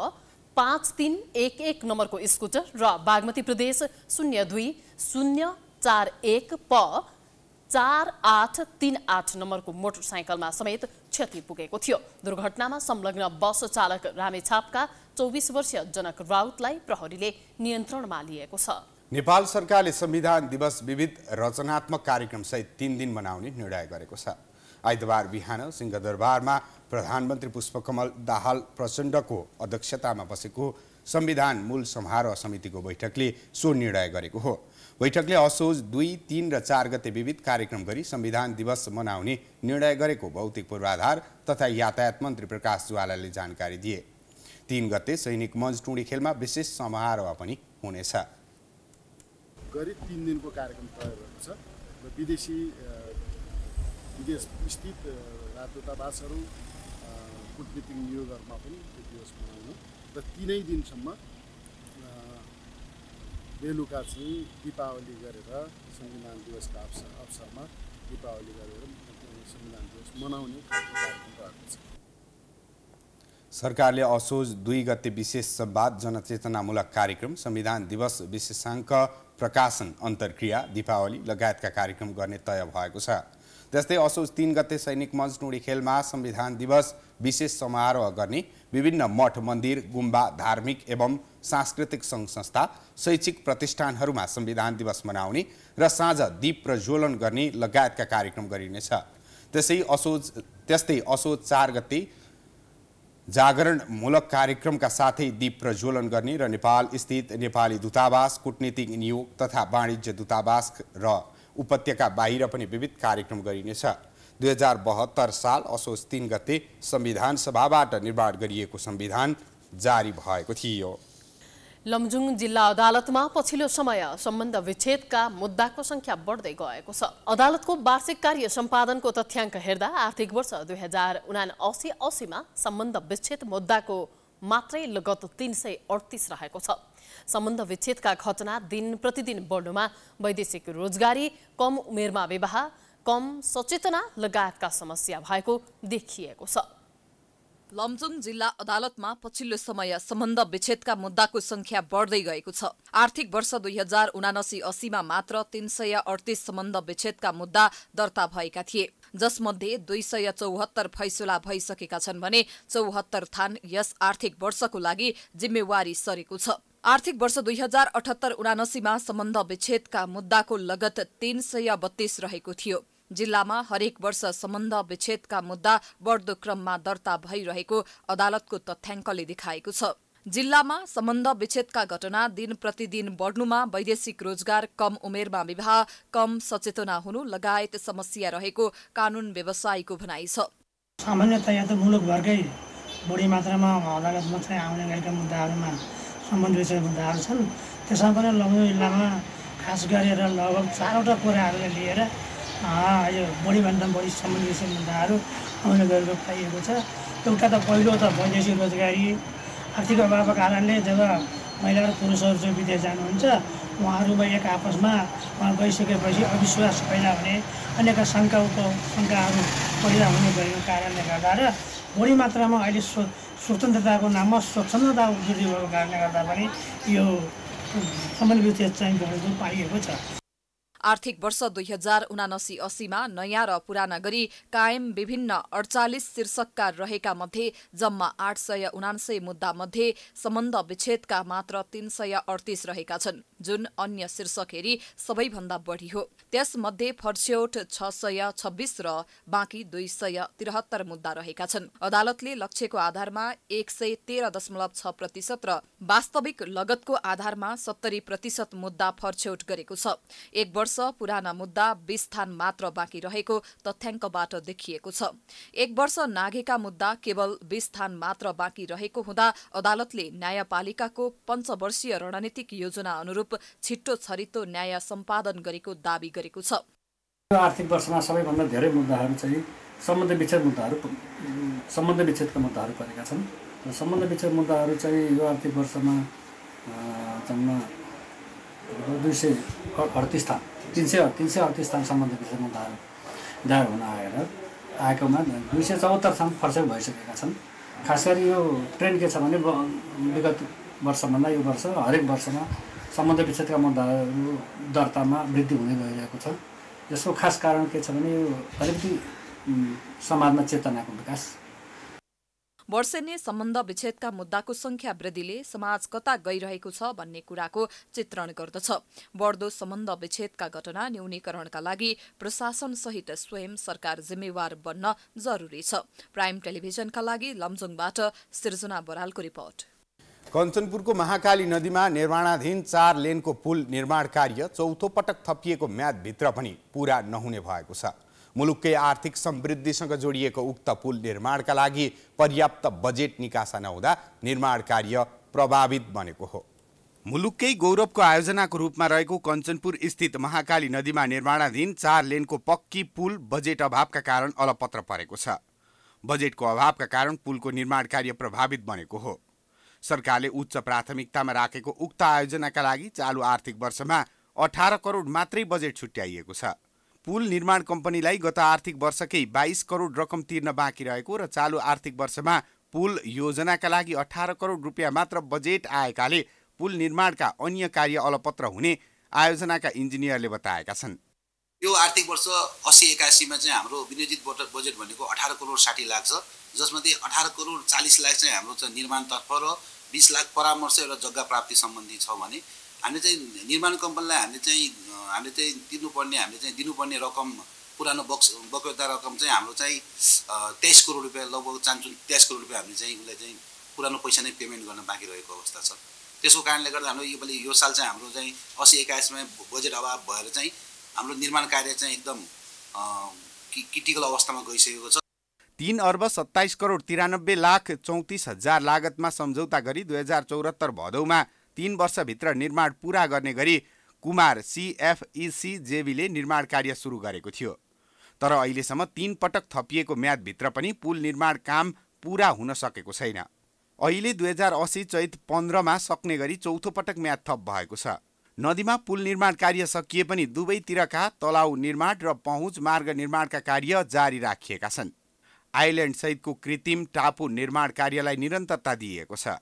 पाँच तिन एक एक नम्बरको स्कुटर र बागमती प्रदेश शून्य दुई शून्य चार एक प चार आठ तिन आठ नम्बरको मोटरसाइकलमा समेत क्षति पुगेको थियो दुर्घटनामा संलग्न बस चालक रामेछापका चौबिस वर्षीय जनक राउतलाई प्रहरीले नियन्त्रणमा लिएको छ नेपाल सरकारले संविधान दिवस विविध रचनात्मक कार्यक्रमसहित तिन दिन मनाउने निर्णय गरेको छ आइतबार बिहान सिंहदरबारमा प्रधानमन्त्री पुष्पकमल दाहाल प्रचण्डको अध्यक्षतामा बसेको संविधान मूल समारोह समितिको बैठकले सो निर्णय गरेको हो बैठकले असोज दुई तिन र चार गते विविध कार्यक्रम गरी संविधान दिवस मनाउने निर्णय गरेको भौतिक पूर्वाधार तथा यातायात मन्त्री प्रकाश ज्वालाले जानकारी दिए तिन गते सैनिक मञ्च टुँडी खेलमा विशेष समारोह पनि हुनेछ गरी तिन दिनको कार्यक्रम तय भएको छ र विदेशी विदेश स्थित राजदूतावासहरू कुटनीतिक नियोगहरूमा पनि त्यो दिवस मनाउनु र तिनै दिनसम्म बेलुका चाहिँ दिपावली गरेर संविधान दिवसका अवसर अवसरमा दिपावली गरेर संविधान दिवस मनाउने कार्यक्रम छ सरकारले असोज दुई गते विशेष संवाद जनचेतनामूलक कार्यक्रम संविधान दिवस विशेषाङ्क प्रकाशन अन्तर्क्रिया दिपावली लगायतका कार्यक्रम गर्ने तय भएको छ जस्तै असोज तिन गते सैनिक मञ्च नुडी खेलमा संविधान दिवस विशेष समारोह गर्ने विभिन्न मठ मन्दिर गुम्बा धार्मिक एवं सांस्कृतिक सङ्घ संस्था शैक्षिक प्रतिष्ठानहरूमा संविधान दिवस मनाउने र साँझ दीप प्रज्वलन गर्ने लगायतका कार्यक्रम गरिनेछ त्यसै असोज त्यस्तै असोज चार गते जागरणमूलक कार्यक्रमका साथै दीप प्रज्वलन गर्ने र नेपाल स्थित नेपाली दूतावास कुटनीतिक नियोग तथा वाणिज्य दूतावास र उपत्यका बाहिर पनि विविध कार्यक्रम गरिनेछ दुई हजार बहत्तर साल असोज तिन गते संविधान सभाबाट निर्माण गरिएको संविधान जारी भएको थियो लमजुङ जिल्ला अदालतमा पछिल्लो समय सम्बन्ध विच्छेदका मुद्दाको संख्या बढ्दै गएको छ अदालतको वार्षिक कार्य सम्पादनको तथ्याङ्क हेर्दा आर्थिक वर्ष दुई हजार उना असी असीमा सम्बन्ध विच्छेद मुद्दाको मात्रै लगत तिन सय अडतिस रहेको छ सम्बन्ध विच्छेदका घटना दिन प्रतिदिन बढ्नुमा वैदेशिक रोजगारी कम उमेरमा विवाह कम सचेतना लगायतका समस्या भएको देखिएको छ लमजुङ जिल्ला अदालतमा पछिल्लो समय सम्बन्ध विच्छेदका मुद्दाको संख्या बढ्दै गएको छ आर्थिक वर्ष दुई हजार उनासी असीमा मात्र तीन सय अडतिस सम्बन्ध विच्छेदका मुद्दा दर्ता भएका थिए जसमध्ये दुई सय चौहत्तर फैसला भइसकेका छन् भने चौहत्तर थान यस आर्थिक वर्षको लागि जिम्मेवारी सरेको छ आर्थिक वर्ष दुई हजार अठहत्तर उनासीमा सम्बन्ध विच्छेदका मुद्दाको लगत तीन सय बत्तीस रहेको थियो जिल्लामा हरेक वर्ष सम्बन्ध विच्छेदका मुद्दा बढ्दो क्रममा दर्ता भइरहेको अदालतको तथ्याङ्कले देखाएको छ जिल्लामा सम्बन्ध विच्छेदका घटना दिन प्रतिदिन बढ्नुमा वैदेशिक रोजगार कम उमेरमा विवाह कम सचेतना हुनु लगायत समस्या रहेको कानून व्यवसायीको भनाइ छ सामान्यतया त मुलुकभरकै बढी मात्रामा अदालतमा चाहिँ आउने गरेका मुद्दाहरूमा सम्बन्ध विषय मुद्दाहरू छन् त्यसमा पनि लगभग जिल्लामा खास गरेर लगभग चारवटा कुराहरूलाई लिएर यो बढीभन्दा बढी समन्वेषण मुद्दाहरू आउने गरेको पाइएको छ एउटा त पहिलो त वैदेशिक रोजगारी आर्थिक अभावको कारणले जब महिला र पुरुषहरू जो विदेश जानुहुन्छ उहाँहरूमा एक आपसमा उहाँ गइसकेपछि अविश्वास पैदा हुने अन्यका शङ्का उप शङ्काहरू पैदा हुने गरेको कारणले गर्दा र बढी मात्रामा अहिले स्व स्वतन्त्रताको नाममा स्वच्छन्दता वृद्धि भएको कारणले गर्दा पनि यो समन्वित चाहिँ गरेको पाइएको छ आर्थिक वर्ष दुई हजार उनासी अस्सीमा नयाँ र पुराना गरी कायम विभिन्न अडचालिस शीर्षकका रहेका मध्ये जम्मा आठ सय उनान्सय मध्ये सम्बन्ध विच्छेदका मात्र तीन सय अडतिस रहेका छन् जुन अन्य शीर्षक हेरी सबैभन्दा बढी हो त्यसमध्ये फर्स्यौट छ सय छब्बिस र बाँकी दुई सय त्रिहत्तर मुद्दा रहेका छन् अदालतले लक्ष्यको आधारमा एक सय तेह्र दशमलव छ प्रतिशत र वास्तविक लगतको आधारमा सत्तरी प्रतिशत मुद्दा फर्स्यौट गरेको छ एक वर्ष वर्ष पुराना मुद्दा स्थान मात्र बाँकी रहेको तथ्याङ्कबाट देखिएको छ एक वर्ष नाघेका मुद्दा केवल स्थान मात्र बाँकी रहेको हुँदा अदालतले न्यायपालिकाको पञ्चवर्षीय रणनीतिक योजना अनुरूप छिट्टो छरितो न्याय सम्पादन गरेको दावी गरेको छ आर्थिक वर्षमा सबैभन्दा धेरै मुद्दाहरू चाहिँ सम्बन्ध विच्छेद मुद्दाहरू सम्बन्ध विच्छेदका मुद्दाहरू परेका छन् सम्बन्ध विच्छेद मुद्दाहरू चाहिँ यो आर्थिक वर्षमा जम्मा दुई सय अडतिस थान तिन सय तिन सय अडतिस थान सम्बन्धित विषयमा दायर दायर हुन आएर आएकोमा दुई सय चौहत्तर थान फर्सेक भइसकेका छन् खास गरी यो ट्रेन्ड के छ भने विगत वर्षभन्दा यो वर्ष हरेक वर्षमा सम्बन्ध विच्छेदका मुद्दाहरू दर्तामा वृद्धि हुँदै गइरहेको छ यसको खास कारण के छ भने यो अलिकति समाजमा चेतनाको विकास वर्षेनी सम्बन्ध विच्छेदका मुद्दाको संख्या वृद्धिले समाज कता गइरहेको छ भन्ने कुराको चित्रण गर्दछ बढ्दो सम्बन्ध विच्छेदका घटना न्यूनीकरणका लागि प्रशासनसहित स्वयं सरकार जिम्मेवार बन्न जरुरी छ प्राइम टेलिभिजनका लागि लमजुङबाट सिर्जना बरालको रिपोर्ट कञ्चनपुरको महाकाली नदीमा निर्माणाधीन चार लेनको पुल निर्माण कार्य चौथो पटक थपिएको म्यादभित्र पनि पूरा नहुने भएको छ मुलुककै आर्थिक समृद्धिसँग जोडिएको उक्त पुल निर्माणका लागि पर्याप्त बजेट निकासा नहुँदा निर्माण कार्य प्रभावित बनेको हो मुलुककै गौरवको आयोजनाको रूपमा रहेको कञ्चनपुर स्थित महाकाली नदीमा निर्माणाधीन चार लेनको पक्की पुल बजेट अभावका कारण अलपत्र परेको छ बजेटको अभावका कारण पुलको निर्माण कार्य प्रभावित बनेको हो सरकारले उच्च प्राथमिकतामा राखेको उक्त आयोजनाका लागि चालु आर्थिक वर्षमा अठार करोड मात्रै बजेट छुट्याइएको छ पुल निर्माण कम्पनीलाई गत आर्थिक वर्षकै बाइस करोड रकम तिर्न बाँकी रहेको र चालु आर्थिक वर्षमा पुल योजनाका लागि अठार करोड रुपियाँ मात्र बजेट आएकाले पुल निर्माणका अन्य कार्य अलपत्र हुने आयोजनाका इन्जिनियरले बताएका छन् यो आर्थिक वर्ष असी एकासीमा चाहिँ हाम्रो विनियोजित बजेट भनेको अठार करोड साठी लाख छ जसमध्ये अठार करोड चालिस लाख चाहिँ हाम्रो निर्माणतर्फ र बिस लाख परामर्श एउटा जग्गा प्राप्ति सम्बन्धी छ भने हामीले चाहिँ निर्माण कम्पनीलाई हामीले चाहिँ हामीले चाहिँ तिर्नुपर्ने हामीले चाहिँ दिनुपर्ने रकम पुरानो बक्स बक्यौता रकम चाहिँ हाम्रो चाहिँ तेइस करोड रुपियाँ लगभग चान्चुन तेइस करोड रुपियाँ हामीले चाहिँ उसलाई चाहिँ पुरानो पैसा नै पेमेन्ट गर्न बाँकी रहेको अवस्था छ त्यसको कारणले गर्दा हाम्रो योपालि यो साल चाहिँ हाम्रो चाहिँ असी एक्काइसमा बजेट अभाव भएर चाहिँ हाम्रो निर्माण कार्य चाहिँ एकदम क्रिटिकल अवस्थामा गइसकेको छ तिन अर्ब सत्ताइस करोड तिरानब्बे लाख चौतिस हजार लागतमा सम्झौता गरी दुई हजार चौहत्तर भदौमा तीन वर्षभित्र निर्माण पुरा गर्ने गरी कुमार सिएफइसी जेबीले e निर्माण कार्य सुरु गरेको थियो तर अहिलेसम्म तीन पटक थपिएको म्यादभित्र पनि पुल निर्माण काम पुरा हुन सकेको छैन अहिले दुई हजार असी चैत पन्ध्रमा सक्ने गरी चौथो पटक म्याद थप भएको छ नदीमा पुल निर्माण कार्य सकिए पनि दुवैतिरका तलाउ निर्माण र पहुँच मार्ग निर्माणका कार्य जारी राखिएका छन् आइल्यान्डसहितको कृत्रिम टापु निर्माण कार्यलाई निरन्तरता दिइएको छ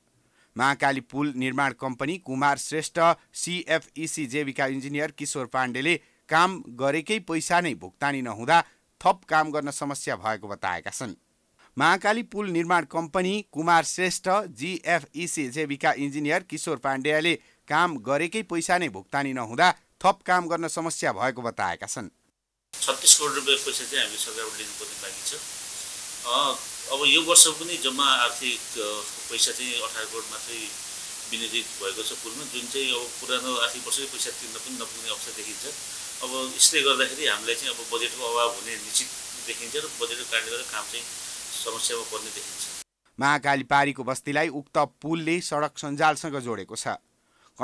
महाकाली पुल निर्माण company Kumar Shrestha CFEC e जेविका इन्जिनियर किशोर पाण्डेले काम गरेकै पैसा नै भुक्तानी नहुँदा थप काम गर्न समस्या भएको बताएका छन् महाकाली पुल निर्माण company Kumar Shrestha GFEC e जेविका इन्जिनियर किशोर पाण्डेले काम गरेकै पैसा नै भुक्तानी नहुँदा थप काम गर्न समस्या भएको बताएका छन् छत्तिस करोड रुपियाँ पैसा चाहिँ हामी सरकारबाट लिनुपर्ने बाँकी छ अब यो वर्ष पनि जम्मा आर्थिक पैसा चाहिँ अठार करोड मात्रै विनियोजित भएको छ पुलमा जुन चाहिँ अब पुरानो आर्थिक वर्षकै पैसा तिर्न पनि नपुग्ने अवस्था देखिन्छ अब यसले गर्दाखेरि हामीलाई चाहिँ अब बजेटको अभाव हुने निश्चित देखिन्छ र बजेटको कारणले गर्दा काम चाहिँ समस्यामा पर्ने देखिन्छ महाकाली पारीको बस्तीलाई उक्त पुलले सडक सञ्जालसँग जोडेको छ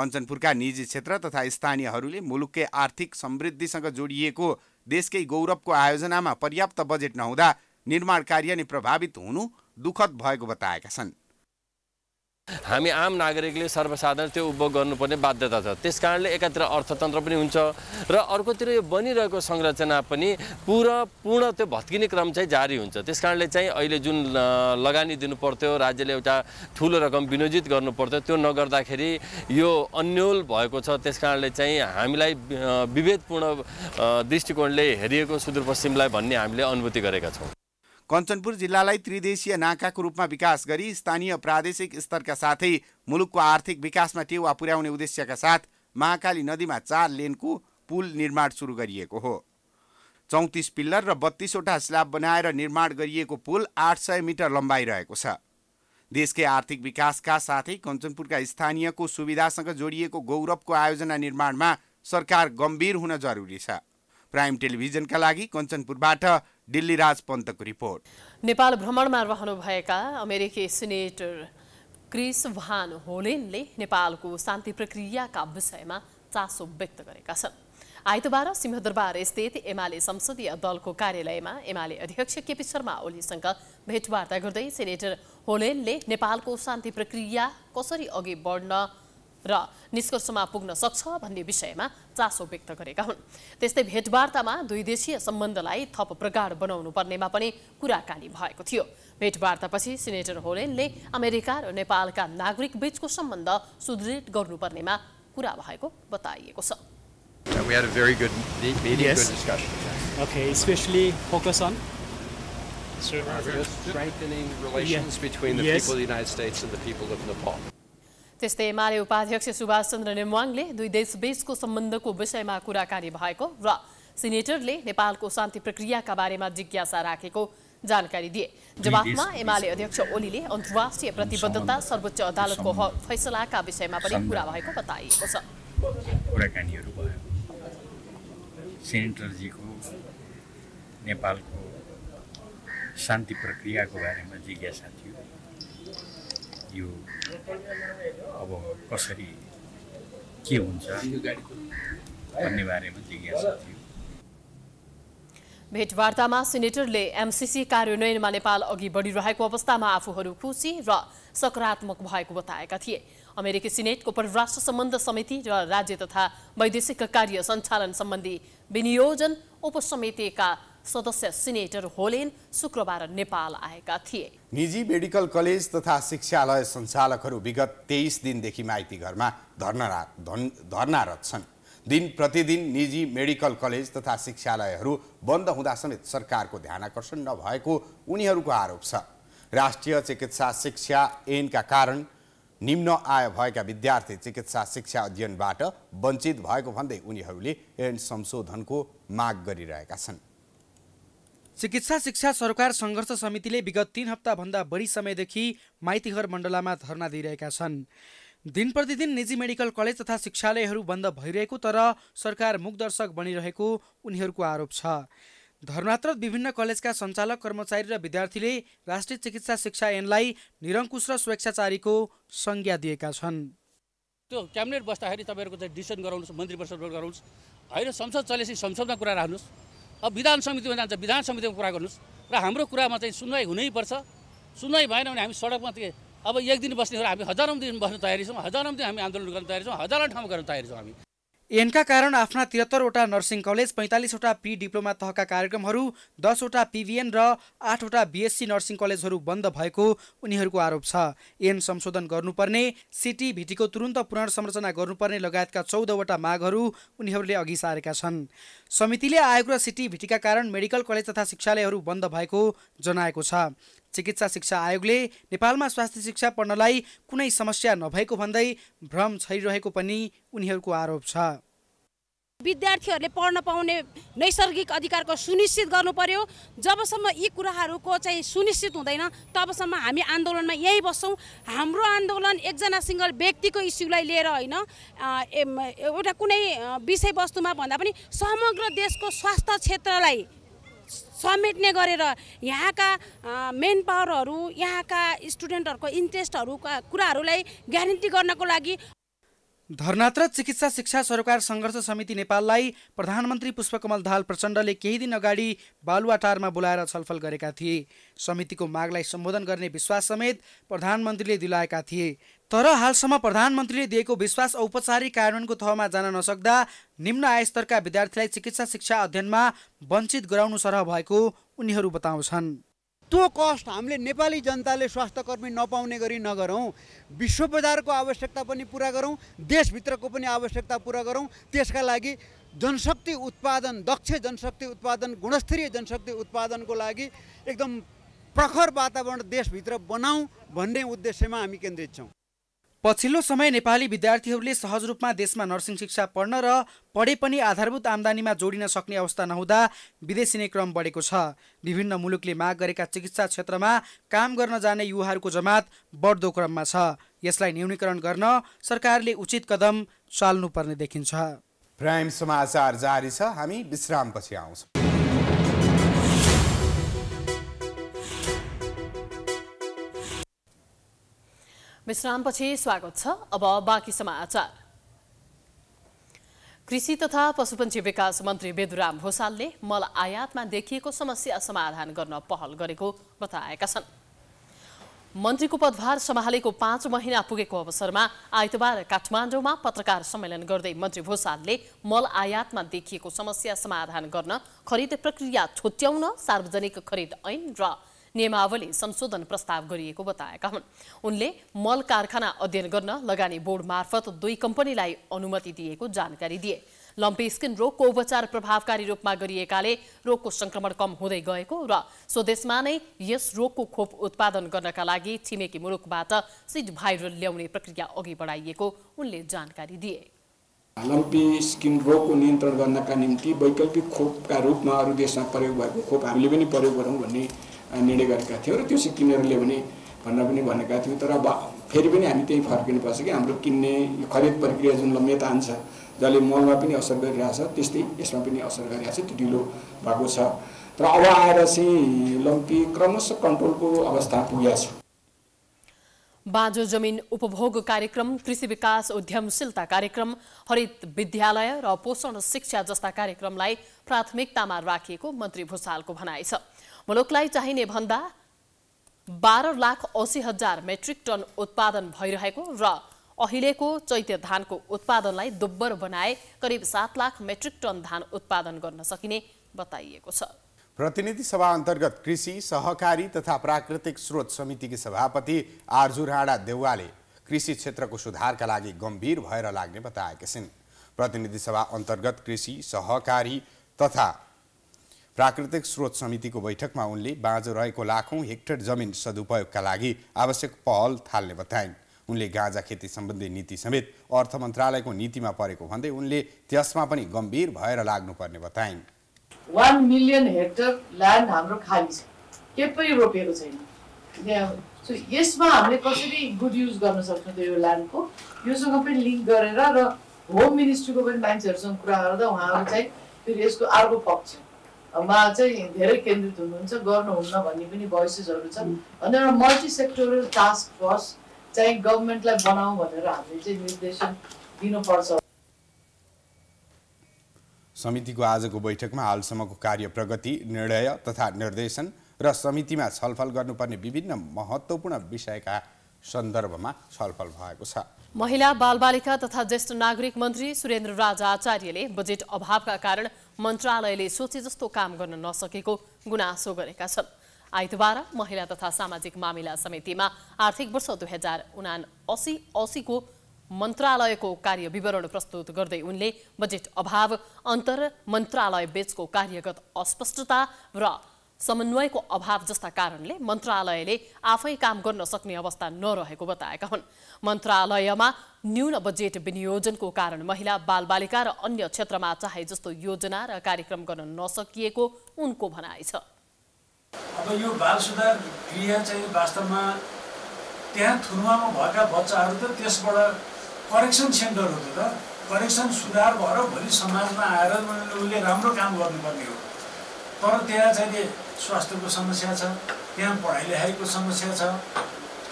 कञ्चनपुरका निजी क्षेत्र तथा स्थानीयहरूले मुलुककै आर्थिक समृद्धिसँग जोडिएको देशकै गौरवको आयोजनामा पर्याप्त बजेट नहुँदा निर्माण कार्य नै प्रभावित हुनु दुखद भएको बताएका छन् हामी आम नागरिकले सर्वसाधारण त्यो उपभोग गर्नुपर्ने बाध्यता छ त्यस कारणले एकातिर अर्थतन्त्र पनि हुन्छ र अर्कोतिर यो बनिरहेको संरचना पनि पुरा पूर्ण त्यो भत्किने क्रम चाहिँ जारी हुन्छ त्यस कारणले चाहिँ अहिले जुन लगानी दिनु पर्थ्यो राज्यले एउटा ठुलो रकम विनियोजित गर्नु पर्थ्यो त्यो नगर्दाखेरि यो अन्यल भएको छ त्यस कारणले चाहिँ हामीलाई विभेदपूर्ण दृष्टिकोणले हेरिएको सुदूरपश्चिमलाई भन्ने हामीले अनुभूति गरेका छौँ कञ्चनपुर जिल्लालाई त्रिदेशीय नाकाको रूपमा विकास गरी स्थानीय प्रादेशिक स्तरका साथै मुलुकको आर्थिक विकासमा टेवा पुर्याउने उद्देश्यका साथ महाकाली नदीमा चार लेनको पुल निर्माण सुरु गरिएको हो चौतिस पिल्लर र बत्तीसवटा स्ल्याब बनाएर निर्माण गरिएको पुल आठ सय मिटर लम्बाइ रहेको छ देशकै आर्थिक विकासका साथै कञ्चनपुरका स्थानीयको सुविधासँग जोडिएको गौरवको आयोजना निर्माणमा सरकार गम्भीर हुन जरुरी छ प्राइम टेलिभिजनका लागि कञ्चनपुरबाट दिल्ली राज पन्तको रिपोर्ट नेपाल भ्रमणमा रहनुभएका अमेरिकी सिनेटर क्रिस भान होलेनले नेपालको शान्ति प्रक्रियाका विषयमा चासो व्यक्त गरेका छन् आइतबार सिंहदरबार स्थित एमाले संसदीय दलको कार्यालयमा एमाले अध्यक्ष केपी शर्मा ओलीसँग भेटवार्ता गर्दै सेनेटर होलेनले नेपालको शान्ति प्रक्रिया कसरी अघि बढ्न र निष्कर्षमा पुग्न सक्छ भन्ने विषयमा चासो व्यक्त गरेका हुन् त्यस्तै भेटवार्तामा दुई देशीय सम्बन्धलाई थप प्रगाढ बनाउनु पर्नेमा पनि कुराकानी भएको थियो भेटवार्तापछि सिनेटर होलेनले अमेरिका र नेपालका नागरिक बीचको सम्बन्ध सुदृढ गर्नुपर्नेमा कुरा भएको बताइएको छ त्यस्तै एमाले उपाध्यक्ष सुभाष चन्द्र नेमवाङले दुई देशबीचको सम्बन्धको विषयमा कुराकानी भएको र सिनेटरले नेपालको शान्ति प्रक्रियाका बारेमा जिज्ञासा राखेको जानकारी दिए जवाफमा एमाले अध्यक्ष ओलीले अन्तर्राष्ट्रिय प्रतिबद्धता सर्वोच्च अदालतको फैसलाका विषयमा पनि कुरा भएको बताइएको छ कुराकानीहरू भयो सेनेटरजीको नेपालको शान्ति प्रक्रियाको बारेमा जिज्ञासा यो अब कसरी के हुन्छ भन्ने बारेमा जिज्ञासा थियो भेटवार्तामा सिनेटरले एमसिसी कार्यान्वयनमा नेपाल अघि बढिरहेको अवस्थामा आफूहरू खुसी र सकारात्मक भएको बताएका थिए अमेरिकी सिनेटको परराष्ट्र सम्बन्ध समिति र राज्य तथा वैदेशिक कार्य सञ्चालन सम्बन्धी विनियोजन उपसमितिका सदस्य सिनेटर होलेन शुक्रबार नेपाल आएका थिए निजी मेडिकल कलेज तथा शिक्षालय सञ्चालकहरू विगत तेइस दिनदेखि माइती घरमा धर्ना धर्नारत छन् दिन प्रतिदिन निजी मेडिकल कलेज तथा शिक्षालयहरू बन्द हुँदा समेत सरकारको ध्यान आकर्षण नभएको उनीहरूको आरोप छ राष्ट्रिय चिकित्सा शिक्षा ऐनका कारण निम्न आय भएका विद्यार्थी चिकित्सा शिक्षा अध्ययनबाट वञ्चित भएको भन्दै उनीहरूले ऐन संशोधनको माग गरिरहेका छन् चिकित्सा शिक्षा सरकार सङ्घर्ष समितिले विगत तीन हप्ताभन्दा बढी समयदेखि माइतीघर मण्डलामा धरना दिइरहेका छन् दिन प्रतिदिन निजी मेडिकल कलेज तथा शिक्षालयहरू बन्द भइरहेको तर सरकार मुखदर्शक बनिरहेको उनीहरूको आरोप छ धर्नात्रत विभिन्न कलेजका सञ्चालक कर्मचारी र विद्यार्थीले राष्ट्रिय चिकित्सा शिक्षा ऐनलाई निरङ्कुश र स्वेच्छाचारीको संज्ञा दिएका छन् त्यो क्याबिनेट बस्दाखेरि तपाईँहरूको चाहिँ डिसिसन गराउनुहोस् मन्त्री परिषद गराउनुहोस् होइन संसद चलेपछि संसदमा कुरा राख्नुहोस् अब विधान समितिमा जान्छ विधान समितिमा कुरा गर्नुहोस् र हाम्रो कुरामा चाहिँ सुनवाई हुनैपर्छ सुनवाई भएन भने हामी सडकमा त्यही अब एक दिन बस्नेहरू हामी हजारौँ दिन बस्न तयारी छौँ हजारौँ दिन हामी आन्दोलन गर्न तयारी छौँ हजारौँ ठाउँमा गर्न तयारी छौँ हामी यिनका कारण आफ्ना त्रिहत्तरवटा नर्सिङ कलेज पैँतालिसवटा पी डिप्लोमा तहका कार्यक्रमहरू दसवटा पिभिएन र आठवटा बिएससी नर्सिङ कलेजहरू बन्द भएको उनीहरूको आरोप छ एन संशोधन गर्नुपर्ने सिटी भिटीको तुरन्त पुनर्संरचना गर्नुपर्ने लगायतका चौधवटा मागहरू उनीहरूले अघि सारेका छन् समितिले आयोग र सिटी भिटीका कारण मेडिकल कलेज तथा शिक्षालयहरू बन्द भएको जनाएको छ चिकित्सा शिक्षा आयोगले नेपालमा स्वास्थ्य शिक्षा पढ्नलाई कुनै समस्या नभएको भन्दै भ्रम छैरहेको पनि उनीहरूको आरोप छ विद्यार्थीहरूले पढ्न पाउने नैसर्गिक अधिकारको सुनिश्चित गर्नु पर्यो जबसम्म यी कुराहरूको चाहिँ सुनिश्चित हुँदैन तबसम्म हामी आन्दोलनमा यहीँ बस्छौँ हाम्रो आन्दोलन एकजना सिङ्गल व्यक्तिको इस्युलाई लिएर होइन एउटा कुनै विषयवस्तुमा भन्दा पनि समग्र देशको स्वास्थ्य क्षेत्रलाई समेट्ने गरेर यहाँका मेन पावरहरू यहाँका स्टुडेन्टहरूको इन्ट्रेस्टहरूका कुराहरूलाई ग्यारेन्टी गर्नको लागि धर्नात्र चिकित्सा शिक्षा सरोकार सङ्घर्ष समिति नेपाललाई प्रधानमन्त्री पुष्पकमल दाहाल प्रचण्डले केही दिन अगाडि बालुवाटारमा बोलाएर छलफल गरेका थिए समितिको मागलाई सम्बोधन गर्ने विश्वास समेत प्रधानमन्त्रीले दिलाएका थिए तर हालसम्म प्रधानमन्त्रीले दिएको विश्वास औपचारिक कार्यान्वयनको तहमा जान नसक्दा निम्न आयस्तरका विद्यार्थीलाई चिकित्सा शिक्षा अध्ययनमा वञ्चित गराउनु सरह भएको उनीहरू बताउँछन् त्यो कस्ट हामीले नेपाली जनताले स्वास्थ्यकर्मी नपाउने गरी नगरौँ विश्व बजारको आवश्यकता पनि पुरा गरौँ देशभित्रको पनि आवश्यकता पुरा गरौँ त्यसका लागि जनशक्ति उत्पादन दक्ष जनशक्ति उत्पादन गुणस्तरीय जनशक्ति उत्पादनको लागि एकदम प्रखर वातावरण देशभित्र बनाऊ भन्ने उद्देश्यमा हामी केन्द्रित छौँ पछिल्लो समय नेपाली विद्यार्थीहरूले सहज रूपमा देशमा नर्सिङ शिक्षा पढ्न र पढे पनि आधारभूत आम्दानीमा जोडिन सक्ने अवस्था नहुँदा विदेशी नै क्रम बढेको छ विभिन्न मुलुकले माग गरेका चिकित्सा क्षेत्रमा काम गर्न जाने युवाहरूको जमात बढ्दो क्रममा छ यसलाई न्यूनीकरण गर्न सरकारले उचित कदम चाल्नुपर्ने देखिन्छ प्राइम समाचार जारी छ हामी विश्रामपछि आउँछौँ विश्रामपछि स्वागत छ अब बाँकी समाचार कृषि तथा पशुपन्छी विकास मन्त्री बेदुराम भोसालले मल आयातमा देखिएको समस्या समाधान गर्न पहल गरेको बताएका छन् मन्त्रीको पदभार सम्हालेको पाँच महिना पुगेको अवसरमा आइतबार काठमाडौँमा पत्रकार सम्मेलन गर्दै मन्त्री भोसालले मल आयातमा देखिएको समस्या समाधान गर्न खरिद प्रक्रिया छुट्याउन सार्वजनिक खरिद ऐन र नियमावली संशोधन प्रस्ताव गरिएको बताएका हुन् उनले मल कारखाना अध्ययन गर्न लगानी बोर्ड मार्फत दुई कम्पनीलाई अनुमति दिएको जानकारी दिए लम्पी स्किन रोगको उपचार प्रभावकारी रूपमा गरिएकाले रोगको संक्रमण कम हुँदै गएको र स्वदेशमा नै यस रोगको खोप उत्पादन गर्नका लागि छिमेकी मुलुकबाट सिड भाइरल ल्याउने प्रक्रिया अघि बढाइएको उनले जानकारी दिए लम्पी स्किन रोगको नियन्त्रण गर्नका निम्ति वैकल्पिक खोपका रूपमा अरू देशमा प्रयोग भएको खोप हामीले पनि प्रयोग गरौँ भन्ने निर्णय गरेका थियौँ र त्यो चाहिँ किनेरले भने भनेर पनि भनेका थियौँ तर फेरि पनि हामी त्यही फर्किनुपर्छ कि हाम्रो किन्ने यो खरिद प्रक्रिया जुन लम्बे तान्छ जसले मलमा पनि असर गरिरहेछ त्यस्तै यसमा पनि असर गरिरहेको छ त्यो ढिलो भएको छ तर अब आएर चाहिँ लम्पी क्रमशः कन्ट्रोलको अवस्था पुगेको छ बाँझो जमिन उपभोग कार्यक्रम कृषि विकास उद्यमशीलता कार्यक्रम हरित विद्यालय र पोषण शिक्षा जस्ता कार्यक्रमलाई प्राथमिकतामा राखिएको मन्त्री भूषालको भनाइ छ मुलुकलाई चाहिने भन्दा बाह्र लाख असी हजार मेट्रिक टन उत्पादन भइरहेको र अहिलेको चैत्य धानको उत्पादनलाई दोब्बर बनाए करिब सात लाख मेट्रिक टन धान उत्पादन गर्न सकिने बताइएको छ प्रतिनिधि सभा अन्तर्गत कृषि सहकारी तथा प्राकृतिक स्रोत समितिकी सभापति आर्जु राणा देउवाले कृषि क्षेत्रको सुधारका लागि गम्भीर भएर लाग्ने बताएका छिन् प्रतिनिधि सभा अन्तर्गत कृषि सहकारी तथा प्राकृतिक स्रोत समितिको बैठकमा उनले बाँझो रहेको लाखौँ हेक्टर जमिन सदुपयोगका लागि आवश्यक पहल थाल्ने बताइन् उनले गाँजा खेती सम्बन्धी नीति समेत अर्थ मन्त्रालयको नीतिमा परेको भन्दै उनले त्यसमा पनि गम्भीर भएर लाग्नुपर्ने बताइन् वान मिलियन हेक्टर ल्यान्ड हाम्रो खाली छ केही पनि रोपेको छैन सो यसमा हामीले कसरी गुड युज गर्न सक्छौँ त्यो यो ल्यान्डको योसँग पनि लिङ्क गरेर र होम मिनिस्ट्रीको पनि मान्छेहरूसँग कुरा गर्दा उहाँहरू चाहिँ फेरि यसको अर्को पक्ष मा चाहिँ धेरै केन्द्रित हुनुहुन्छ गर्नुहुन्न भन्ने पनि भोइसेसहरू छ अनि एउटा मल्टी सेक्टोरल टास्क फोर्स चाहिँ गभर्मेन्टलाई बनाऊ भनेर हामीले चाहिँ निर्देशन दिनुपर्छ समितिको आजको बैठकमा हालसम्मको कार्य प्रगति निर्णय तथा निर्देशन र समितिमा छलफल गर्नुपर्ने विभिन्न महत्त्वपूर्ण विषयका सन्दर्भमा छलफल भएको छ महिला बालबालिका तथा ज्येष्ठ नागरिक मन्त्री सुरेन्द्र राज आचार्यले बजेट अभावका कारण मन्त्रालयले सोचे जस्तो काम गर्न नसकेको गुनासो गरेका छन् आइतबार महिला तथा सामाजिक मामिला समितिमा आर्थिक वर्ष दुई हजार उना असी असीको मन्त्रालयको कार्य विवरण प्रस्तुत गर्दै उनले बजेट अभाव अन्तर मन्त्रालय बेचको कार्यगत अस्पष्टता र समन्वयको अभाव जस्ता कारणले मन्त्रालयले आफै काम गर्न सक्ने अवस्था नरहेको बताएका हुन् मन्त्रालयमा न्यून बजेट विनियोजनको कारण महिला बालबालिका र अन्य क्षेत्रमा चाहे जस्तो योजना र कार्यक्रम गर्न नसकिएको उनको भनाइ छ अब यो बाल सुधार गृह चाहिँ वास्तवमा त्यहाँ थुनुवामा भएका बच्चाहरू त त्यसबाट करेक्सन सेन्टर हो त करेक्सन सुधार भएर भोलि समाजमा आएर उसले राम्रो काम गर्नुपर्ने हो तर त्यहाँ चाहिँ स्वास्थ्यको समस्या छ त्यहाँ पढाइ लेखाइको समस्या छ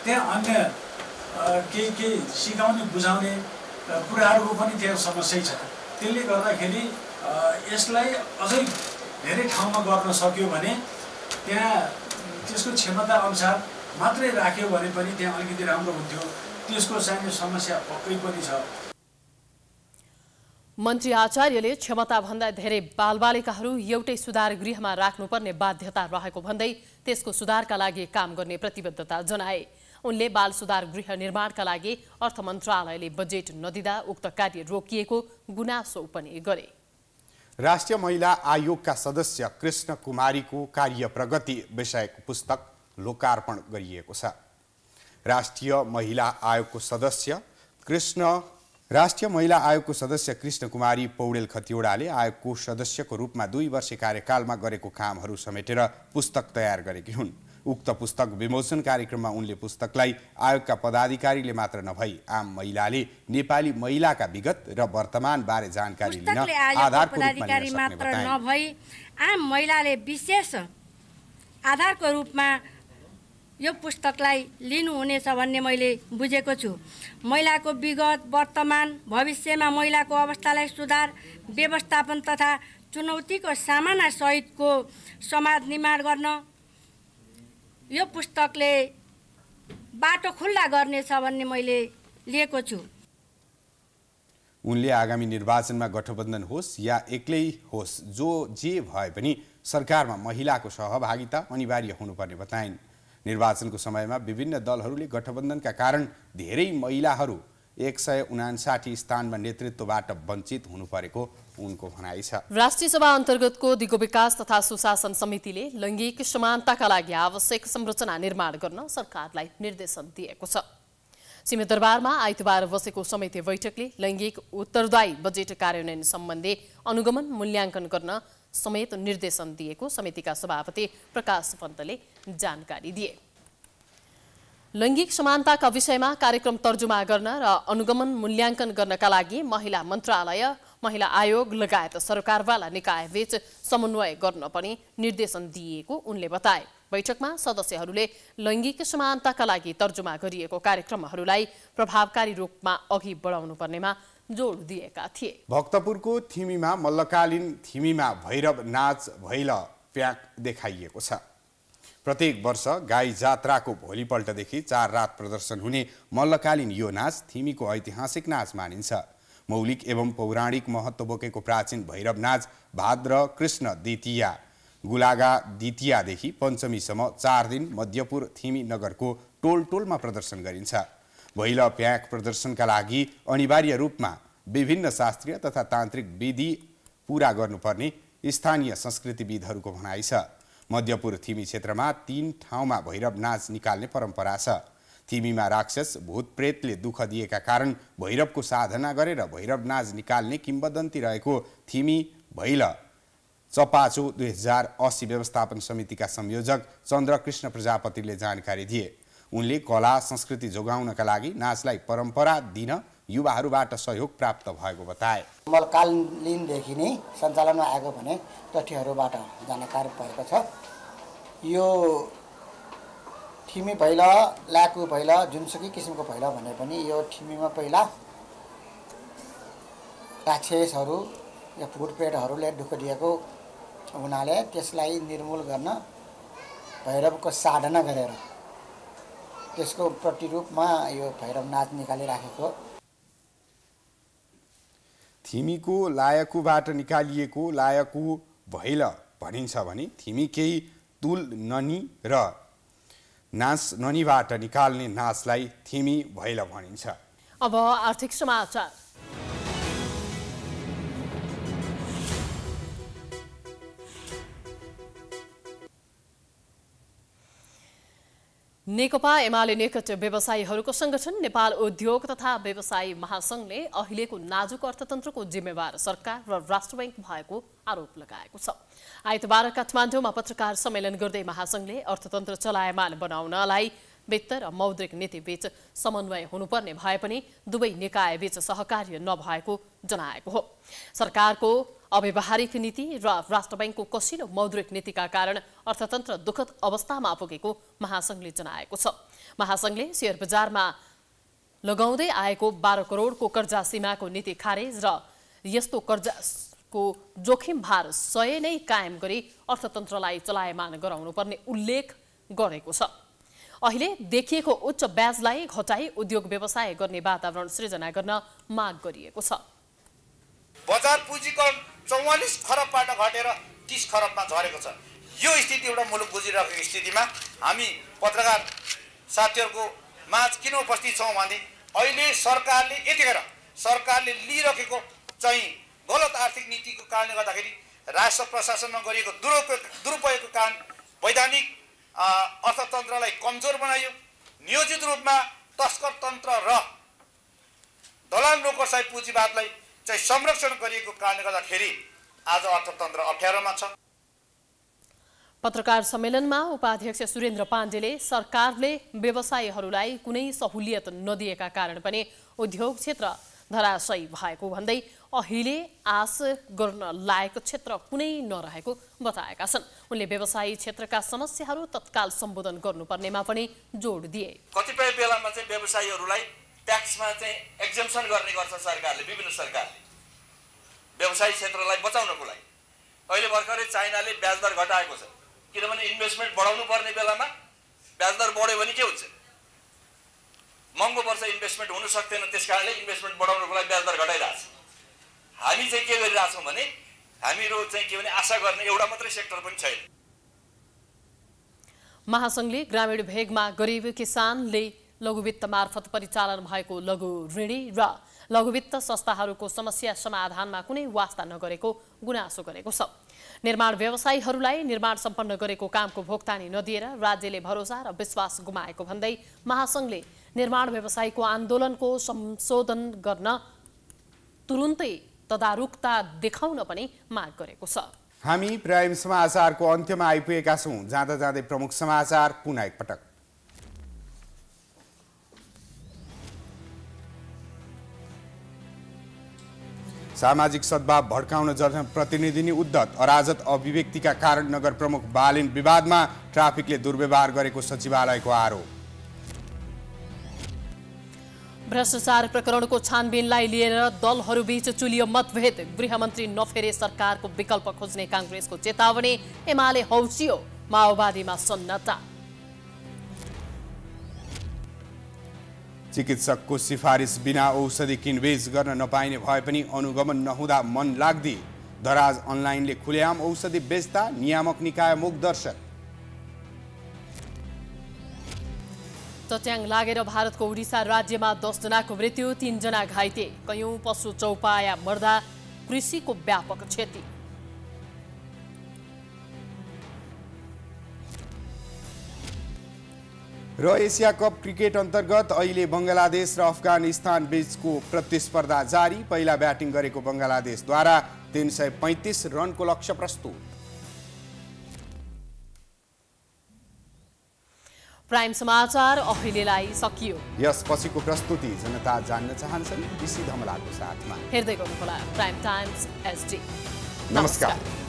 त्यहाँ अन्य केही केही सिकाउने बुझाउने कुराहरूको पनि त्यहाँ समस्या छ त्यसले गर्दाखेरि यसलाई अझै धेरै ठाउँमा गर्न सक्यो भने त्यहाँ त्यसको क्षमता अनुसार मात्रै राख्यो भने पनि त्यहाँ अलिकति राम्रो हुन्थ्यो त्यसको चाहिँ समस्या पक्कै पनि छ मन्त्री आचार्यले क्षमताभन्दा धेरै बालबालिकाहरू एउटै सुधार गृहमा राख्नुपर्ने बाध्यता रहेको भन्दै त्यसको सुधारका लागि काम गर्ने प्रतिबद्धता जनाए उनले बाल सुधार गृह निर्माणका लागि अर्थ मन्त्रालयले बजेट नदिँदा उक्त कार्य रोकिएको गुनासो पनि गरे राष्ट्रिय महिला आयोगका सदस्य कृष्ण कुमारीको कार्य प्रगति विषयको पुस्तक लोकार्पण गरिएको छ राष्ट्रिय महिला आयोगको सदस्य कृष्ण राष्ट्रिय महिला आयोगको सदस्य कृष्ण कुमारी पौडेल खतिवडाले आयोगको सदस्यको रूपमा दुई वर्ष कार्यकालमा गरेको कामहरू समेटेर पुस्तक तयार गरेकी हुन् उक्त पुस्तक विमोचन कार्यक्रममा उनले पुस्तकलाई आयोगका पदाधिकारीले मात्र नभई आम महिलाले नेपाली महिलाका विगत र वर्तमान बारे जानकारी लिन आधारको रूपमा आम महिलाले विशेष आधारको रूपमा यो पुस्तकलाई लिनुहुनेछ भन्ने मैले बुझेको छु महिलाको विगत वर्तमान भविष्यमा महिलाको अवस्थालाई सुधार व्यवस्थापन तथा चुनौतीको सामना सहितको समाज निर्माण गर्न यो पुस्तकले बाटो खुल्ला गर्नेछ भन्ने मैले लिएको छु उनले आगामी निर्वाचनमा गठबन्धन होस् या एक्लै होस् जो जे भए पनि सरकारमा महिलाको सहभागिता अनिवार्य हुनुपर्ने बताइन् निर्वाचनको समयमा विभिन्न दलहरूले गठबन्धनका कारण धेरै महिलाहरू एक सय उनासाठी स्थानमा नेतृत्वबाट वञ्चित हुनु परेको उनको भनाइ छ राष्ट्रिय सभा अन्तर्गतको दिगो विकास तथा सुशासन समितिले लैङ्गिक समानताका लागि आवश्यक संरचना निर्माण गर्न सरकारलाई निर्देशन दिएको छ सिमेदरबारमा आइतबार बसेको समिति बैठकले लैङ्गिक उत्तरदायी बजेट कार्यान्वयन सम्बन्धी अनुगमन मूल्याङ्कन गर्न समेत निर्देशन दिएको समितिका सभापति प्रकाश पन्तले जानकारी दिए लैङ्गिक समानताका विषयमा कार्यक्रम तर्जुमा गर्न र अनुगमन मूल्याङ्कन गर्नका लागि महिला मन्त्रालय महिला आयोग लगायत सरकारवाला निकायबीच समन्वय गर्न पनि निर्देशन दिएको उनले बताए बैठकमा सदस्यहरूले लैङ्गिक समानताका लागि तर्जुमा गरिएको कार्यक्रमहरूलाई प्रभावकारी रूपमा अघि बढाउनु पर्नेमा जोड दिएका थिए भक्तपुरको थिमीमा मल्लकालीन थिमीमा भैरव नाच भैल प्याक देखाइएको छ प्रत्येक वर्ष गाई जात्राको भोलिपल्टदेखि चार रात प्रदर्शन हुने मल्लकालीन यो नाच थिमीको ऐतिहासिक नाच मानिन्छ मौलिक एवं पौराणिक महत्त्व बोकेको प्राचीन भैरव नाच भाद्र कृष्ण द्वितीया गुलागा द्वितीयदेखि पञ्चमीसम्म चार दिन मध्यपुर थिमी नगरको टोल टोलमा प्रदर्शन गरिन्छ भैल प्याक प्रदर्शनका लागि अनिवार्य रूपमा विभिन्न शास्त्रीय तथा तान्त्रिक विधि पुरा गर्नुपर्ने स्थानीय संस्कृतिविदहरूको भनाइ छ मध्यपुर थिमी क्षेत्रमा तीन ठाउँमा भैरव नाच निकाल्ने परम्परा छ थिमीमा राक्षस भूतप्रेतले दुःख दिएका कारण भैरवको साधना गरेर भैरव नाच निकाल्ने किम्बदन्ती रहेको थिमी भैल चपाचो दुई हजार असी व्यवस्थापन समितिका संयोजक चन्द्रकृष्ण प्रजापतिले जानकारी दिए उनले कला संस्कृति जोगाउनका लागि नाचलाई परम्परा दिन युवाहरूबाट सहयोग प्राप्त भएको बताए मलकालीनदेखि नै सञ्चालनमा आएको भने तथ्यहरूबाट जानकार भएको छ यो ठिमी भैल लाकु भैल जुनसुकै किसिमको भैल भने पनि यो ठिमीमा पहिला राक्षसहरू या फुटपेटहरूले ढुक दिएको हुनाले त्यसलाई निर्मूल गर्न भैरवको साधना गरेर त्यसको प्रतिरूपमा यो भैरव नाच निकालिराखेको थिमीको लायकुबाट निकालिएको लायकु भैल भनिन्छ भने थिमी केही तुल ननी र नाच ननीबाट निकाल्ने नाचलाई थिमी भैल भनिन्छ अब आर्थिक समाचार नेकपा एमाले निकट व्यवसायीहरूको संगठन नेपाल उद्योग तथा व्यवसायी महासंघले अहिलेको नाजुक अर्थतन्त्रको जिम्मेवार सरकार र राष्ट्र ब्याङ्क भएको आरोप लगाएको छ आइतबार काठमाडौँमा पत्रकार सम्मेलन गर्दै महासंघले अर्थतन्त्र चलायमान बनाउनलाई वित्त र मौद्रिक नीतिबीच समन्वय हुनुपर्ने भए पनि दुवै निकायबीच सहकार्य नभएको जनाएको हो सरकारको अव्यवहारिक नीति र राष्ट्र ब्याङ्कको कसिलो मौद्रिक नीतिका कारण अर्थतन्त्र दुःखद अवस्थामा पुगेको महासङ्घले जनाएको छ महासङ्घले सेयर बजारमा लगाउँदै आएको बाह्र करोडको कर्जा सीमाको नीति खारेज र यस्तो कर्जाको जोखिम भार सय नै कायम गरी अर्थतन्त्रलाई चलायमान गराउनुपर्ने उल्लेख गरेको छ अहिले देखिएको उच्च ब्याजलाई घटाई उद्योग व्यवसाय गर्ने वातावरण सृजना गर्न माग गरिएको छ बजार पुँजीकरण चौवालिस खरबबाट घटेर तिस खरबमा झरेको छ यो स्थिति एउटा मुलुक बुझिरहेको स्थितिमा हामी पत्रकार साथीहरूको माझ किन उपस्थित छौँ भने अहिले सरकारले यतिखेर सरकारले लिइरहेको चाहिँ गलत आर्थिक नीतिको कारणले गर्दाखेरि राष्ट्र प्रशासनमा गरिएको दुरुपयोग दुरुपयोगको कारण वैधानिक अर्थतन्त्रलाई कमजोर बनायो नियोजित रूपमा तस्कर तन्त्र र दलाल लोकसाई पुँजीवादलाई चाहिँ संरक्षण गरिएको कारणले गर्दाखेरि आज अर्थतन्त्र अप्ठ्यारोमा छ पत्रकार सम्मेलनमा उपाध्यक्ष सुरेन्द्र पाण्डेले सरकारले व्यवसायीहरूलाई कुनै सहुलियत नदिएका कारण पनि उद्योग क्षेत्र धराशयी भएको भन्दै अहिले आश गर्न लायक क्षेत्र कुनै नरहेको बताएका छन् उनले व्यवसायी क्षेत्रका समस्याहरू तत्काल सम्बोधन गर्नुपर्नेमा पनि जोड दिए कतिपय बेलामा चाहिँ व्यवसायीहरूलाई ट्याक्समा चाहिँ एक्जेम्सन गर्ने गर्छ सरकारले विभिन्न सरकारले व्यवसाय क्षेत्रलाई बचाउनको लागि अहिले भर्खरै चाइनाले ब्याजदर घटाएको छ किनभने इन्भेस्टमेन्ट बढाउनु पर्ने बेलामा ब्याजदर बढ्यो भने के हुन्छ महँगो पर्छ इन्भेस्टमेन्ट हुन सक्दैन त्यस कारणले इन्भेस्टमेन्ट बढाउनको लागि ब्याजदर दर घटाइरहेछ हामी चाहिँ के गरिरहेछौँ भने हामीहरू चाहिँ के भने आशा गर्ने एउटा मात्रै सेक्टर पनि छैन महासङ्घले ग्रामीण भेगमा गरिब किसानले लघुवित्त मार्फत परिचालन भएको लघु ऋणी र लघुवित्त संस्थाहरूको समस्या समाधानमा कुनै वास्ता नगरेको गुनासो गरेको छ निर्माण व्यवसायीहरूलाई निर्माण सम्पन्न गरेको कामको भुक्तानी नदिएर राज्यले भरोसा र विश्वास गुमाएको भन्दै महासङ्घले निर्माण व्यवसायीको आन्दोलनको संशोधन गर्न तुरुन्तै तदारुकता देखाउन पनि माग गरेको छ हामी प्राइम समाचारको अन्त्यमा आइपुगेका छौँ जाँदा जाँदै प्रमुख समाचार पुनः एकपटक सामाजिक सद्भाव भड्काउन जनप्रतिनिधि नै उद्धत अराजत अभिव्यक्तिका कारण नगर प्रमुख बालिन विवादमा ट्राफिकले दुर्व्यवहार गरेको सचिवालयको आरोप भ्रष्टाचार प्रकरणको छानबिनलाई लिएर दलहरूबीच चुलियो मतभेद गृहमन्त्री नफेरे सरकारको विकल्प खोज्ने काङ्ग्रेसको चेतावनी एमाले हौसियो माओवादीमा सन्नता चिकित्सकको सिफारिस बिना औषधि किनबेच गर्न नपाइने भए पनि अनुगमन नहुँदा मन लाग्दी दराज अनलाइनले खुलेआम औषधि बेच्दा नियामक निकाय मुखदर्शक चट्याङ लागेर भारतको उडिसा राज्यमा दसजनाको मृत्यु तिनजना घाइते कैयौँ पशु चौपाया मर्दा कृषिको व्यापक क्षति र एसिया कप क्रिकेट अन्तर्गत अहिले बङ्गलादेश र अफगानिस्तान बीचको प्रतिस्पर्धा जारी पहिला ब्याटिङ गरेको बङ्गलादेशद्वारा तिन सय पैँतिस रनको लक्ष्य प्रस्तुत प्राइम समाचार अहिलेलाई सकियो यस पछिको प्रस्तुति जनता जान्न चाहन्छन् ऋषि धमलाको साथमा हेर्दै गर्नुहोला प्राइम टाइम्स एसडी नमस्कार, नमस्कार।